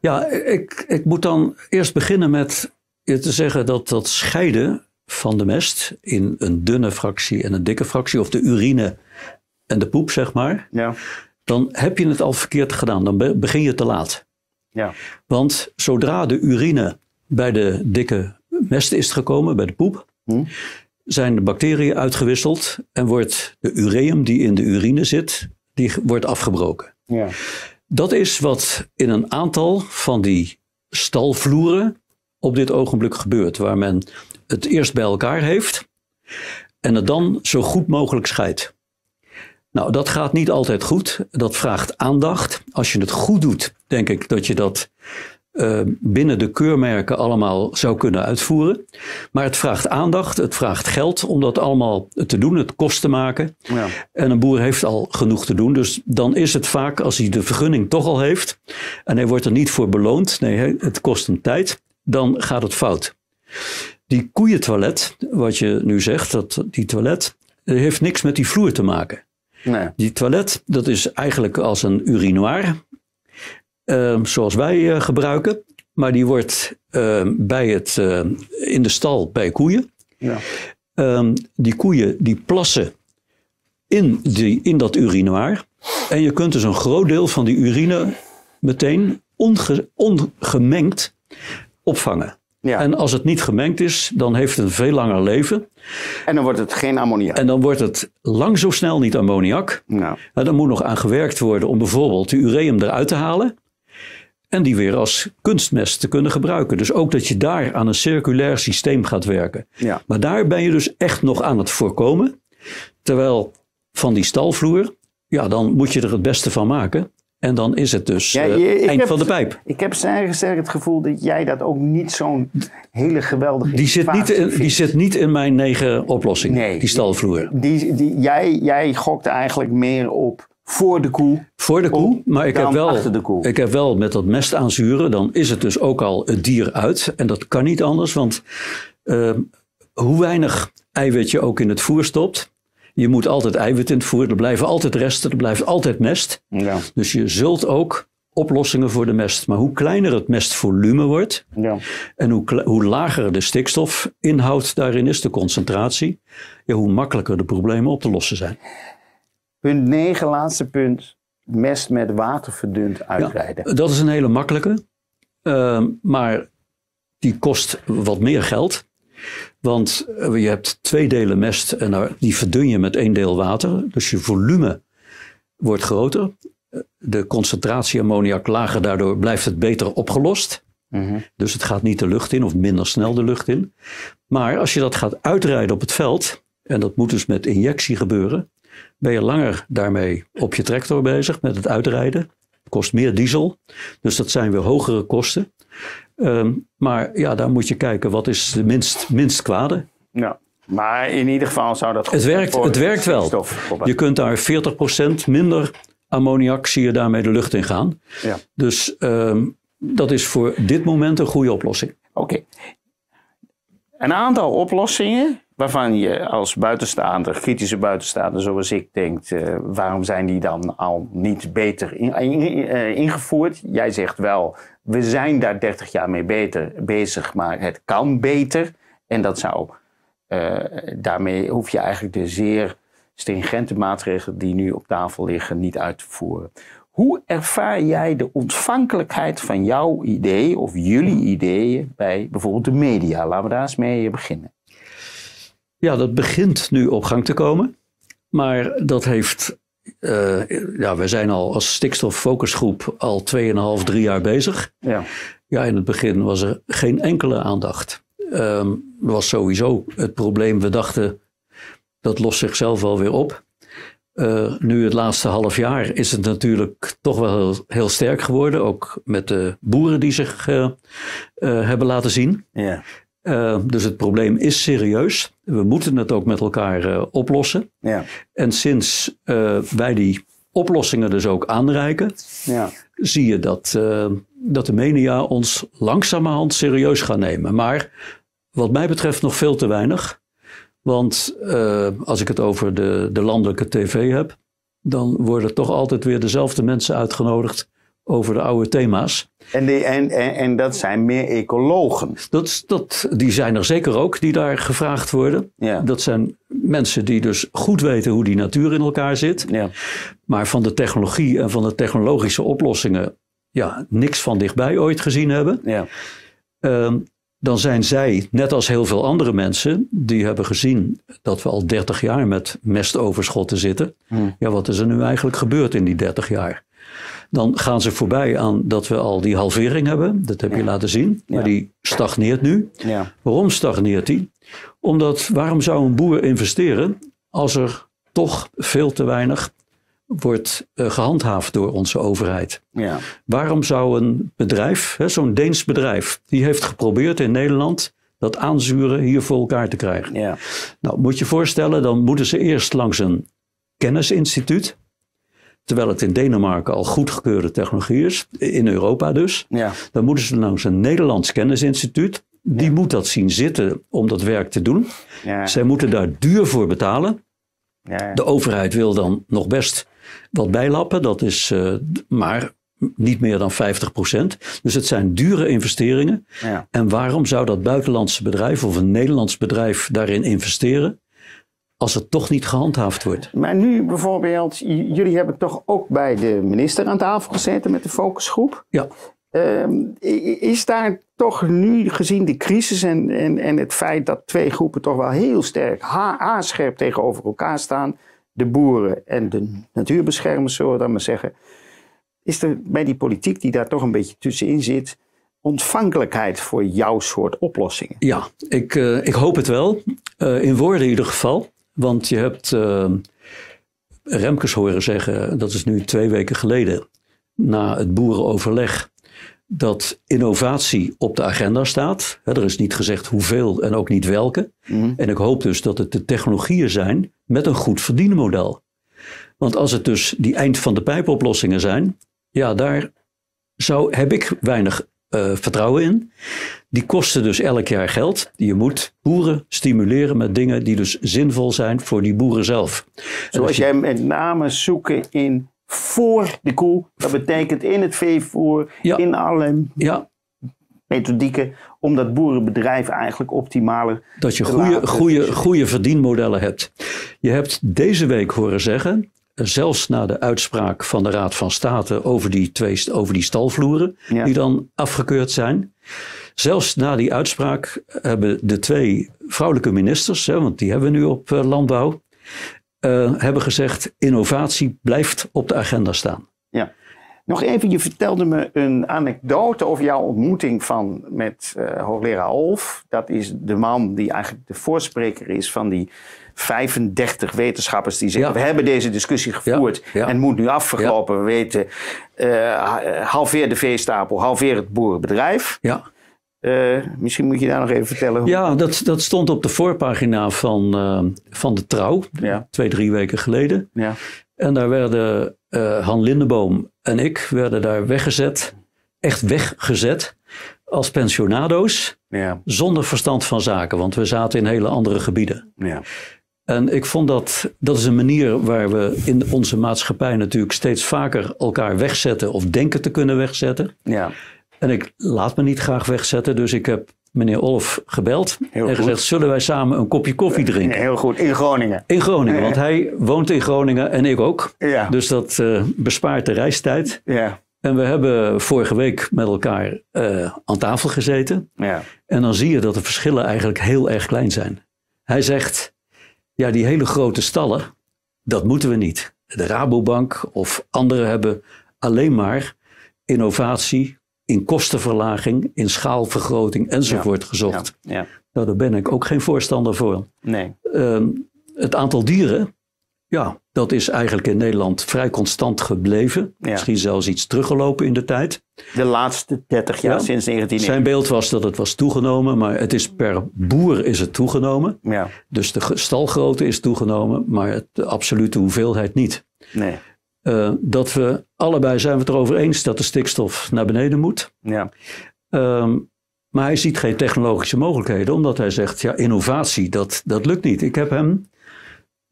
ja ik, ik moet dan eerst beginnen met te zeggen dat dat scheiden van de mest in een dunne fractie en een dikke fractie, of de urine en de poep, zeg maar. Ja dan heb je het al verkeerd gedaan. Dan begin je te laat. Ja. Want zodra de urine bij de dikke mest is gekomen, bij de poep, hm? zijn de bacteriën uitgewisseld en wordt de ureum die in de urine zit, die wordt afgebroken. Ja. Dat is wat in een aantal van die stalvloeren op dit ogenblik gebeurt, waar men het eerst bij elkaar heeft en het dan zo goed mogelijk scheidt. Nou, dat gaat niet altijd goed. Dat vraagt aandacht. Als je het goed doet, denk ik dat je dat eh, binnen de keurmerken allemaal zou kunnen uitvoeren. Maar het vraagt aandacht, het vraagt geld om dat allemaal te doen, het kost te maken. Ja. En een boer heeft al genoeg te doen, dus dan is het vaak als hij de vergunning toch al heeft en hij wordt er niet voor beloond, nee, het kost hem tijd, dan gaat het fout. Die koeientoilet, wat je nu zegt, dat, die toilet, heeft niks met die vloer te maken. Nee. Die toilet, dat is eigenlijk als een urinoir, ehm, zoals wij eh, gebruiken. Maar die wordt ehm, bij het, eh, in de stal bij koeien. Ja. Ehm, die koeien die plassen in, die, in dat urinoir. En je kunt dus een groot deel van die urine meteen ongemengd opvangen. En als het niet gemengd is, dan heeft het een veel langer leven. En dan wordt het geen ammoniak. En dan wordt het lang zo snel niet ammoniak. Nou. En dan moet nog aan gewerkt worden om bijvoorbeeld de ureum eruit te halen. En die weer als kunstmest te kunnen gebruiken. Dus ook dat je daar aan een circulair systeem gaat werken. Ja. Maar daar ben je dus echt nog aan het voorkomen. Terwijl van die stalvloer, ja, dan moet je er het beste van maken. En dan is het dus eh, eind van de pijp. Ik heb sterk, sterk het gevoel dat jij dat ook niet zo'n hele geweldige die zit niet in, Die zit niet in mijn negen oplossing, die stalvloer. Die, die, jij, jij gokt eigenlijk meer op voor de koe. Voor de koe, maar ik heb, wel, ik heb wel met dat mest aanzuren, dan is het dus ook al het dier uit. En dat kan niet anders, want ehm, hoe weinig eiwit je ook in het voer stopt... Je moet altijd eiwit invoeren. Er blijven altijd resten. Er blijft altijd mest. Ja. Dus je zult ook oplossingen voor de mest. Maar hoe kleiner het mestvolume wordt ja. en hoe, hoe, lager de stikstofinhoud daarin is, de concentratie, hoe makkelijker de problemen op te lossen zijn. Punt 9, laatste punt. Mest met water verdund uitrijden. dat is een hele makkelijke, ehm, maar die kost wat meer geld. Want eh, je hebt twee delen mest en nou, die verdun je met één deel water. Dus je volume wordt groter. Eh, de concentratie ammoniak lager, daardoor blijft het beter opgelost. Mhm. Dus het gaat niet de lucht in of minder snel de lucht in. Maar als je dat gaat uitrijden op het veld, en dat moet dus met injectie gebeuren, ben je langer daarmee op je tractor bezig met het uitrijden. Het kost meer diesel, dus dat zijn weer hogere kosten. Ehm, maar ja, daar moet je kijken wat is de minst, minst kwade. Ja. Maar in ieder geval zou dat goed het werkt, Het werkt wel. Je kunt daar 40% minder ammoniak, zie je daarmee de lucht in gaan. Ja. Dus ehm, dat is voor dit moment een goede oplossing. Oké. Een aantal oplossingen waarvan je als buitenstaander, kritische buitenstaander zoals ik, denkt: eh, waarom zijn die dan al niet beter eh, ingevoerd? Jij zegt wel: we zijn daar 30 jaar mee beter, bezig, maar het kan beter. En dat zou, eh, daarmee hoef je eigenlijk de zeer stringente maatregelen die nu op tafel liggen niet uit te voeren. Hoe ervaar jij de ontvankelijkheid van jouw idee of jullie ideeën bij bijvoorbeeld de media? Laten we daar eens mee beginnen. Ja, dat begint nu op gang te komen. Maar dat heeft. Uh, ja, wij zijn al als stikstoffocusgroep al 2,5, 3 jaar bezig. Ja. ja, in het begin was er geen enkele aandacht. Um, was sowieso het probleem. We dachten dat lost zichzelf wel weer op. Eh, nu het laatste half jaar is het natuurlijk toch wel heel, heel sterk geworden. Ook met de boeren die zich eh, hebben laten zien. Ja. Ehm, dus het probleem is serieus. We moeten het ook met elkaar eh, oplossen. Ja. En sinds eh, wij die oplossingen dus ook aanreiken, ja. zie je dat, eh, dat de media ons langzamerhand serieus gaan nemen. Maar wat mij betreft nog veel te weinig. Want als ik het over de, de landelijke tv heb, dan worden toch altijd weer dezelfde mensen uitgenodigd over de oude thema's. En, die, en, en, en, dat zijn meer ecologen? Dat, dat, die zijn er zeker ook, die daar gevraagd worden. Ja. Dat zijn mensen die dus goed weten hoe die natuur in elkaar zit. Ja. Maar van de technologie en van de technologische oplossingen... Ja, niks van dichtbij ooit gezien hebben. Ja. Ehm, dan zijn zij, net als heel veel andere mensen, die hebben gezien dat we al 30 jaar met mestoverschotten zitten. Hmm. Ja, wat is er nu eigenlijk gebeurd in die 30 jaar? dan gaan ze voorbij aan dat we al die halvering hebben. Dat heb je laten zien. Maar die stagneert nu. Ja. Waarom stagneert die? Omdat waarom zou een boer investeren als er toch veel te weinig wordt eh, gehandhaafd door onze overheid. Ja. Waarom zou een bedrijf, zo'n Deens bedrijf, die heeft geprobeerd in Nederland dat aanzuren hier voor elkaar te krijgen. Ja. Nou, moet je voorstellen, dan moeten ze eerst langs een kennisinstituut. Terwijl het in Denemarken al goedgekeurde technologie is, in Europa dus. Ja. Dan moeten ze langs een Nederlands kennisinstituut. Die moet dat zien zitten om dat werk te doen. Ja. Zij moeten daar duur voor betalen. De overheid wil dan nog best wat bijlappen. Dat is eh, maar niet meer dan 50%. Dus het zijn dure investeringen. Ja. En waarom zou dat buitenlandse bedrijf of een Nederlands bedrijf daarin investeren? als het toch niet gehandhaafd wordt. Maar nu bijvoorbeeld, jullie hebben toch ook bij de minister aan tafel gezeten met de focusgroep. Ja. Ehm, is daar toch nu gezien de crisis en, en, en het feit dat twee groepen toch wel heel sterk, haarscherp tegenover elkaar staan, de boeren en de natuurbeschermers, zullen we dan maar zeggen, is er bij die politiek die daar toch een beetje tussenin zit, ontvankelijkheid voor jouw soort oplossingen? Ja, ik, eh, ik hoop het wel. Uh, in woorden in ieder geval. Want je hebt eh, Remkes horen zeggen, dat is nu twee weken geleden, na het boerenoverleg, dat innovatie op de agenda staat. er is niet gezegd hoeveel en ook niet welke. Mhm. En ik hoop dus dat het de technologieën zijn met een goed verdienmodel. Want als het dus die eind van de oplossingen zijn, ja, daar zou, heb ik weinig eh, vertrouwen in. Die kosten dus elk jaar geld. Je moet boeren stimuleren met dingen die dus zinvol zijn voor die boeren zelf. Zoals jij met name zoeken in voor de koe. Dat betekent in het veevoer, in alle ja. methodieken om dat boerenbedrijf eigenlijk optimaler Dat je goede, goede, goede verdienmodellen hebt. Je hebt deze week horen zeggen zelfs na de uitspraak van de Raad van State over die, twee, over die stalvloeren, die dan afgekeurd zijn. Zelfs na die uitspraak hebben de twee vrouwelijke ministers, hè, want die hebben we nu op eh, landbouw, eh, hebben gezegd: innovatie blijft op de agenda staan. Ja. Nog even, je vertelde me een anekdote over jouw ontmoeting van, met uh, hoogleraar Olf. Dat is de man die eigenlijk de voorspreker is van die 35 wetenschappers die zeggen: We hebben deze discussie gevoerd en moet nu afgelopen. We weten: uh, halveer de veestapel, halveer het boerenbedrijf. Ja. Eh, misschien moet je daar nog even vertellen. Ja, dat, dat stond op de voorpagina van, eh, van de Trouw, twee, drie weken geleden. Ja. En daar werden Han Lindeboom en ik werden daar weggezet, echt weggezet, als pensionado's. Ja. Zonder verstand van zaken, want we zaten in hele andere gebieden. Ja. En ik vond dat, dat is een manier waar we in onze maatschappij natuurlijk steeds vaker elkaar wegzetten of denken te kunnen wegzetten. Ja. En ik laat me niet graag wegzetten, dus ik heb meneer Olf gebeld Heel en gezegd: zullen wij samen een kopje koffie drinken? Heel goed, in Groningen. In Groningen, want hij woont in Groningen en ik ook. Ja. Dus dat eh, bespaart de reistijd. Ja. En we hebben vorige week met elkaar eh, aan tafel gezeten. Ja. En dan zie je dat de verschillen eigenlijk heel erg klein zijn. Hij zegt: ja, die hele grote stallen, dat moeten we niet. De Rabobank of anderen hebben alleen maar innovatie in kostenverlaging, in schaalvergroting enzovoort gezocht. Ja, ja. Nou, daar ben ik ook geen voorstander voor. Nee. Ehm, het aantal dieren, ja, dat is eigenlijk in Nederland vrij constant gebleven. Misschien zelfs iets teruggelopen in de tijd. De laatste 30 jaar sinds 1990. Zijn beeld was dat het was toegenomen, maar het is per boer is het toegenomen. Ja. Dus de stalgrootte is toegenomen, maar de absolute hoeveelheid niet. Nee. Eh, dat we allebei zijn we het erover eens dat de stikstof naar beneden moet. Ja. Ehm, maar hij ziet geen technologische mogelijkheden, omdat hij zegt: ja, innovatie, dat, dat lukt niet. Ik heb hem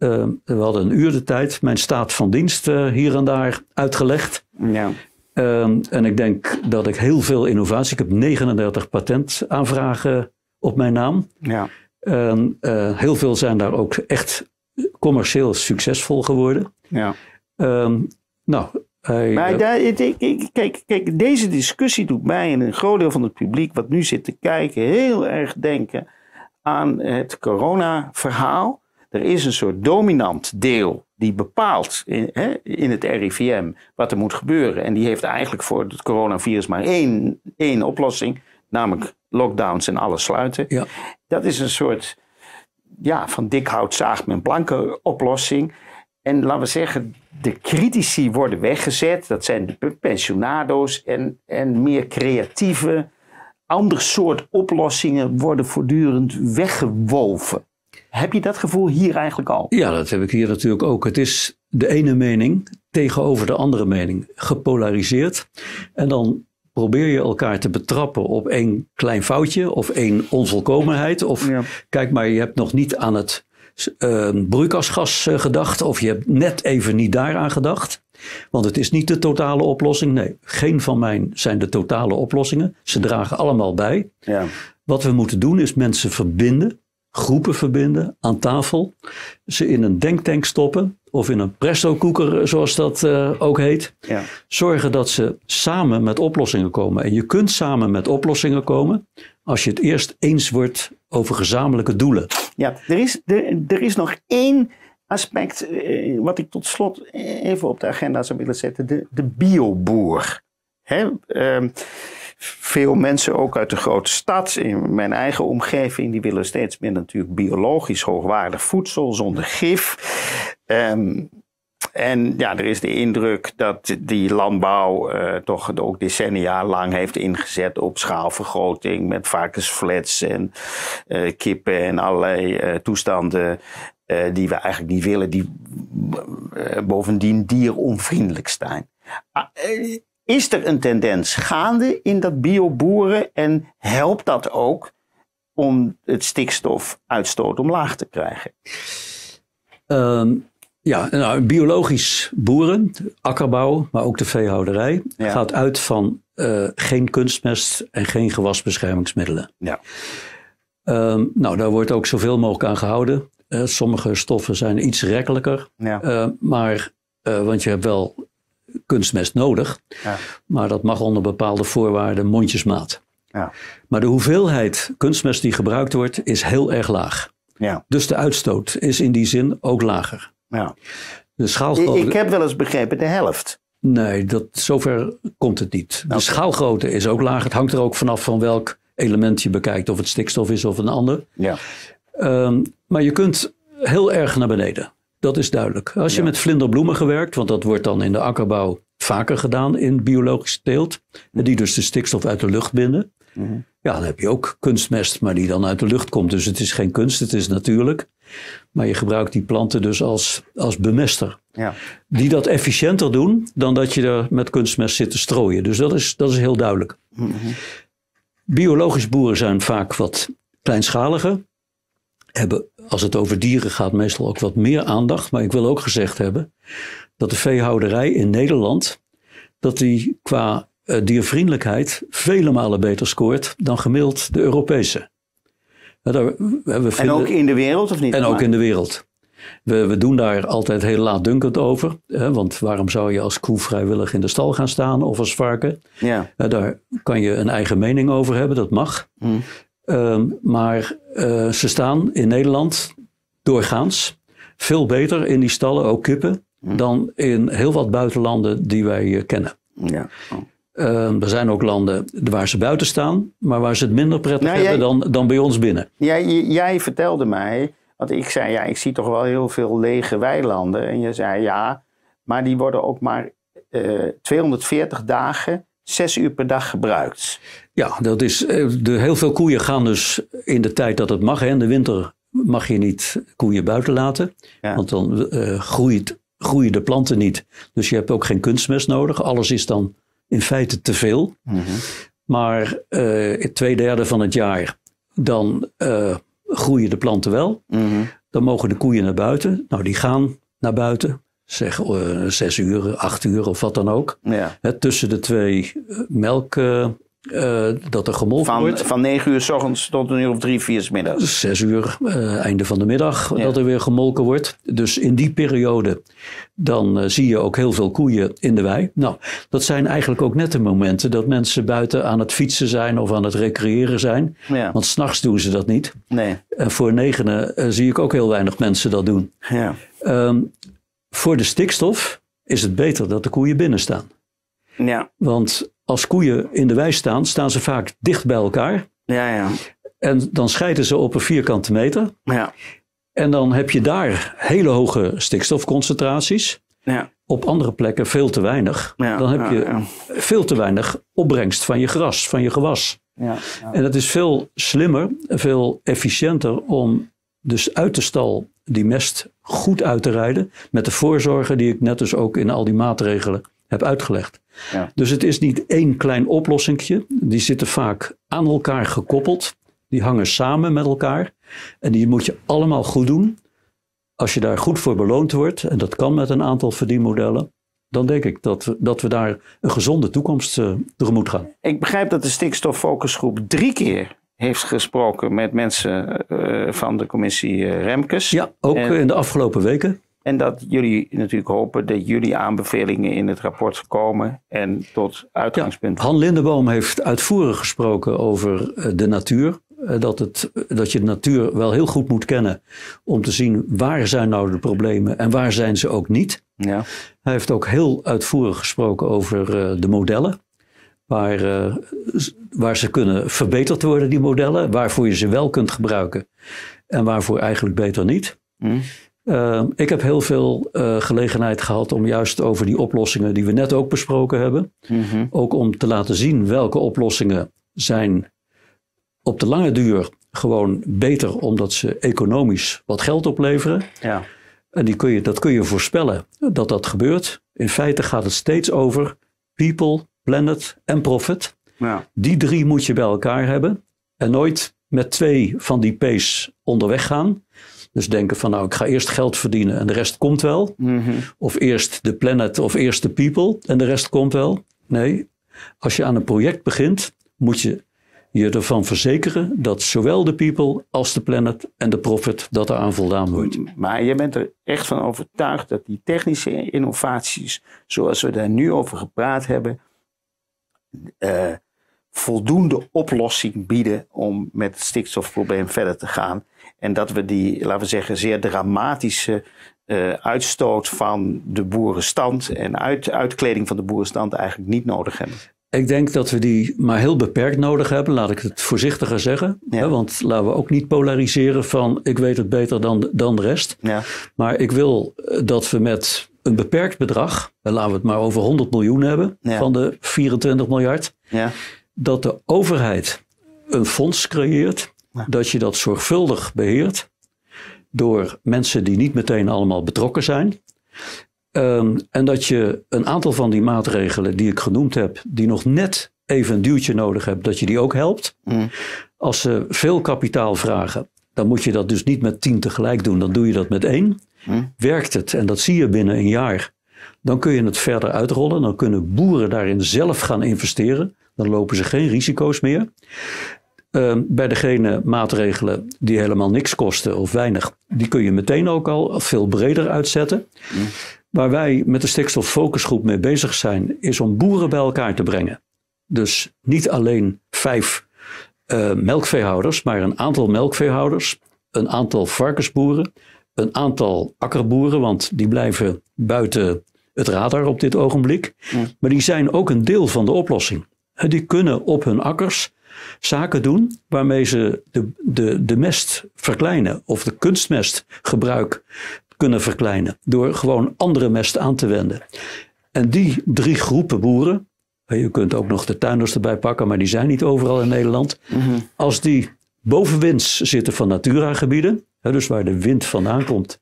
eh, we hadden een uur de tijd, mijn staat van dienst eh, hier en daar uitgelegd. Ja. Ehm, en ik denk dat ik heel veel innovatie. Ik heb 39 patentaanvragen op mijn naam. Ja. Ehm, eh, heel veel zijn daar ook echt commercieel succesvol geworden. Ja. Ehm, nou, maar kijk, kijk, deze discussie doet mij en een groot deel van het publiek wat nu zit te kijken heel erg denken aan het corona-verhaal. Er is een soort dominant deel die bepaalt in, hè, in het RIVM wat er moet gebeuren. En die heeft eigenlijk voor het coronavirus maar één, één oplossing, namelijk lockdowns en alles sluiten. Ja. Dat is een soort ja, van dik hout zaagt men blanke oplossing. En laten we zeggen, de critici worden weggezet. Dat zijn de pensionado's en, en meer creatieve, ander soort oplossingen worden voortdurend weggewoven. Heb je dat gevoel hier eigenlijk al? Ja, dat heb ik hier natuurlijk ook. Het is de ene mening tegenover de andere mening, gepolariseerd. En dan probeer je elkaar te betrappen op één klein foutje of één onvolkomenheid. Of kijk maar, je hebt nog niet aan het uh, broeikasgas eh, gedacht of je hebt net even niet daaraan gedacht. Want het is niet de totale oplossing. Nee, geen van mijn zijn de totale oplossingen. Ze dragen allemaal bij. Ja. Wat we moeten doen is mensen verbinden groepen verbinden aan tafel, ze in een denktank stoppen of in een presto-koeker, eh, zoals dat eh, ook heet. Ja. Zorgen dat ze samen met oplossingen komen. En je kunt samen met oplossingen komen als je het eerst eens wordt over gezamenlijke doelen. Ja, er is, er, er is nog één aspect eh, wat ik tot slot even op de agenda zou willen zetten: de, de bioboer. Hè? Ehm, veel mensen, ook uit de grote stad, in mijn eigen omgeving, die willen steeds meer natuurlijk biologisch hoogwaardig voedsel zonder gif. Ehm, en ja, er is de indruk dat die landbouw eh, toch ook decennia lang heeft ingezet op schaalvergroting met varkensflats en eh, kippen en allerlei eh, toestanden die we eigenlijk niet willen, die bovendien dieronvriendelijk zijn. Is er een tendens gaande in dat bioboeren en helpt dat ook om het stikstofuitstoot omlaag te krijgen? Ehm, ja, nou, biologisch boeren, akkerbouw, maar ook de veehouderij gaat uit van eh, geen kunstmest en geen gewasbeschermingsmiddelen. Ja. Ehm, nou, daar wordt ook zoveel mogelijk aan gehouden. Eh, sommige stoffen zijn iets rekkelijker, ja. Eh, maar want je hebt wel kunstmest nodig. Ja. Maar dat mag onder bepaalde voorwaarden mondjesmaat. Ja. Maar de hoeveelheid kunstmest die gebruikt wordt is heel erg laag. Ja. Dus de uitstoot is in die zin ook lager. Ja. De schaalgrootte... Ik heb wel eens begrepen de helft. Nee, dat, zover komt het niet. De schaalgrootte is ook laag. Het hangt er ook vanaf van welk element je bekijkt. Of het stikstof is of een ander. Ja. Ehm, maar je kunt heel erg naar beneden. Dat is duidelijk. Als je met vlinderbloemen gewerkt, want dat wordt dan in de akkerbouw vaker gedaan in biologische teelt, die dus de stikstof uit de lucht binden. Mhm. Ja, dan heb je ook kunstmest, maar die dan uit de lucht komt. Dus het is geen kunst, het is natuurlijk. Maar je gebruikt die planten dus als, als bemester. Ja. Die dat efficiënter doen dan dat je er met kunstmest zit te strooien. Dus dat is, dat is heel duidelijk. Mm Biologisch boeren zijn vaak wat kleinschaliger. Hebben als het over dieren gaat, meestal ook wat meer aandacht. Maar ik wil ook gezegd hebben dat de veehouderij in Nederland, dat die qua eh, diervriendelijkheid vele malen beter scoort dan gemiddeld de Europese. vinden, en ook in de wereld of niet? En ook in de wereld. We, we, doen daar altijd heel laatdunkend over. Hè, want waarom zou je als koe vrijwillig in de stal gaan staan of als varken? Ja. daar kan je een eigen mening over hebben, dat mag. Mm. Ehm, maar eh, ze staan in Nederland doorgaans veel beter in die stallen, ook kippen, mm. dan in heel wat buitenlanden die wij eh, kennen. Ja. Ehm, er zijn ook landen waar ze buiten staan, maar waar ze het minder prettig nou, hebben dan, dan bij ons binnen. Jij, jij vertelde mij, want ik zei, ja, ik zie toch wel heel veel lege weilanden. En je zei, ja, maar die worden ook maar 240 eh, dagen zes uur per dag gebruikt. Ja, dat is, eh, de, heel veel koeien gaan dus in de tijd dat het mag. Hè, in de winter mag je niet koeien buiten laten. Want dan uh, groeit, groeien de planten niet. Dus je hebt ook geen kunstmest nodig. Alles is dan in feite te veel. Mhm. Maar uh, eh, twee derde van het jaar, dan uh, groeien de planten wel. Mhm. Dan mogen de koeien naar buiten. Nou, die gaan naar buiten zeg eh, zes uur, acht uur of wat dan ook. Ja. tussen de twee eh, melk eh, dat er gemolken van, wordt. Van negen uur s ochtends tot een uur of drie, vier s middags. Zes uur, einde van de middag, dat er weer gemolken wordt. Dus in die periode, dan zie je ook heel veel koeien in de wei. Nou, dat zijn eigenlijk ook net de momenten dat mensen buiten aan het fietsen zijn of aan het recreëren zijn. Ja. Want s'nachts doen ze dat niet. Nee. En voor negenen zie ik ook heel weinig mensen dat doen. Ja. Ehm, voor de stikstof is het beter dat de koeien binnen staan. Ja. Want als koeien in de wei staan, staan ze vaak dicht bij elkaar. Ja, ja. En dan scheiden ze op een vierkante meter. Ja. En dan heb je daar hele hoge stikstofconcentraties. Ja. Op andere plekken veel te weinig. dan heb je veel te weinig opbrengst van je gras, van je gewas. En dat is veel slimmer, veel efficiënter om dus uit de stal die mest goed uit te rijden. Met de voorzorgen die ik net dus ook in al die maatregelen heb uitgelegd. Ja. Dus het is niet één klein oplossingje. Die zitten vaak aan elkaar gekoppeld. Die hangen samen met elkaar. En die moet je allemaal goed doen. Als je daar goed voor beloond wordt, en dat kan met een aantal verdienmodellen, dan denk ik dat we, dat we daar een gezonde toekomst uh, tegemoet gaan. Ik begrijp dat de stikstoffocusgroep drie keer heeft gesproken met mensen eh, van de commissie eh, Remkes. Ja, ook eh, in de afgelopen weken. En dat jullie natuurlijk hopen dat jullie aanbevelingen in het rapport komen en tot uitgangspunt. Ja, Han Lindeboom heeft uitvoerig gesproken over de natuur. Dat, het, dat je de natuur wel heel goed moet kennen om te zien waar zijn nou de problemen en waar zijn ze ook niet. Ja. Hij heeft ook heel uitvoerig gesproken over de modellen waar, eh, waar ze kunnen verbeterd worden, die modellen, waarvoor je ze wel kunt gebruiken en waarvoor eigenlijk beter niet. Hmm. Ehm, ik heb heel veel eh, gelegenheid gehad om juist over die oplossingen die we net ook besproken hebben, hmm. ook om te laten zien welke oplossingen zijn op de lange duur gewoon beter omdat ze economisch wat geld opleveren. Ja. En die kun je, dat kun je voorspellen dat dat gebeurt. In feite gaat het steeds over people Planet en Profit. Ja. Die drie moet je bij elkaar hebben. En nooit met twee van die P's onderweg gaan. Dus denken van nou, ik ga eerst geld verdienen en de rest komt wel. Mhm. Of eerst de planet of eerst de people en de rest komt wel. Nee, als je aan een project begint, moet je je ervan verzekeren dat zowel de people als de planet en de profit dat eraan voldaan wordt. Maar je bent er echt van overtuigd dat die technische innovaties, zoals we daar nu over gepraat hebben, eh, voldoende oplossing bieden om met het stikstofprobleem verder te gaan. En dat we die, laten we zeggen, zeer dramatische eh, uitstoot van de boerenstand en uitkleding van de boerenstand eigenlijk niet nodig hebben. Ik denk dat we die maar heel beperkt nodig hebben, laat ik het voorzichtiger zeggen. Hè, want laten we ook niet polariseren van ik weet het beter dan, dan de rest. Ja. Maar ik wil eh, dat we met een beperkt bedrag, eh, laten we het maar over 100 miljoen hebben van de 24 miljard, ja. dat de overheid een fonds creëert, dat je dat zorgvuldig beheert door mensen die niet meteen allemaal betrokken zijn. Ehm, en dat je een aantal van die maatregelen die ik genoemd heb, die nog net even een duwtje nodig hebben, dat je die ook helpt. Mm. Als ze veel kapitaal vragen, dan moet je dat dus niet met tien tegelijk doen, dan doe je dat met één. Hm? Werkt het, en dat zie je binnen een jaar, dan kun je het verder uitrollen. Dan kunnen boeren daarin zelf gaan investeren. Dan lopen ze geen risico's meer. Ehm, bij degene maatregelen die helemaal niks kosten of weinig, die kun je meteen ook al veel breder uitzetten. Hm? Waar wij met de stikstoffocusgroep mee bezig zijn, is om boeren bij elkaar te brengen. Dus niet alleen vijf eh, melkveehouders, maar een aantal melkveehouders, een aantal varkensboeren, een aantal akkerboeren, want die blijven buiten het radar op dit ogenblik. Maar die zijn ook een deel van de oplossing. Die kunnen op hun akkers zaken doen waarmee ze de, de, de mest verkleinen of de kunstmestgebruik kunnen verkleinen door gewoon andere mest aan te wenden. En die drie groepen boeren, je kunt ook nog de tuinders erbij pakken, maar die zijn niet overal in Nederland. Mhm. Als die boven zitten van Natura-gebieden, dus waar de wind vandaan komt.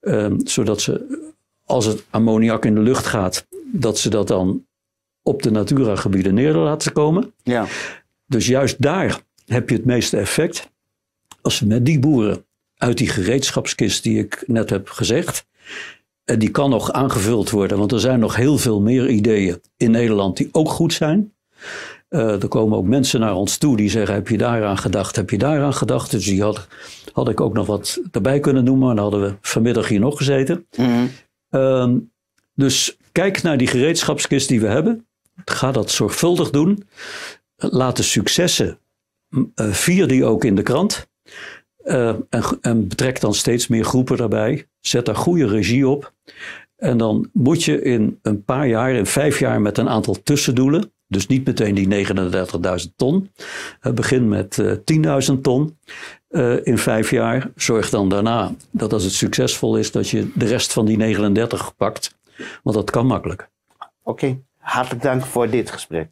Ehm, zodat ze, als het ammoniak in de lucht gaat, dat ze dat dan op de Natura-gebieden neer laten komen. Ja. Dus juist daar heb je het meeste effect. Als we met die boeren uit die gereedschapskist die ik net heb gezegd. En die kan nog aangevuld worden, want er zijn nog heel veel meer ideeën in Nederland die ook goed zijn. Eh, er komen ook mensen naar ons toe die zeggen: Heb je daaraan gedacht? Heb je daaraan gedacht? Dus die had had ik ook nog wat erbij kunnen noemen. maar dan hadden we vanmiddag hier nog gezeten. Mhm. Ehm, dus kijk naar die gereedschapskist die we hebben. Ga dat zorgvuldig doen. Laat de successen, eh, vier die ook in de krant. Eh, en, en, betrek dan steeds meer groepen daarbij. Zet daar goede regie op. En dan moet je in een paar jaar, in vijf jaar, met een aantal tussendoelen. Dus niet meteen die 39.000 ton. Eh, begin met 10.000 ton. Eh, in vijf jaar. Zorg dan daarna dat als het succesvol is, dat je de rest van die 39 pakt. Want dat kan makkelijk. Oké, hartelijk dank voor dit gesprek.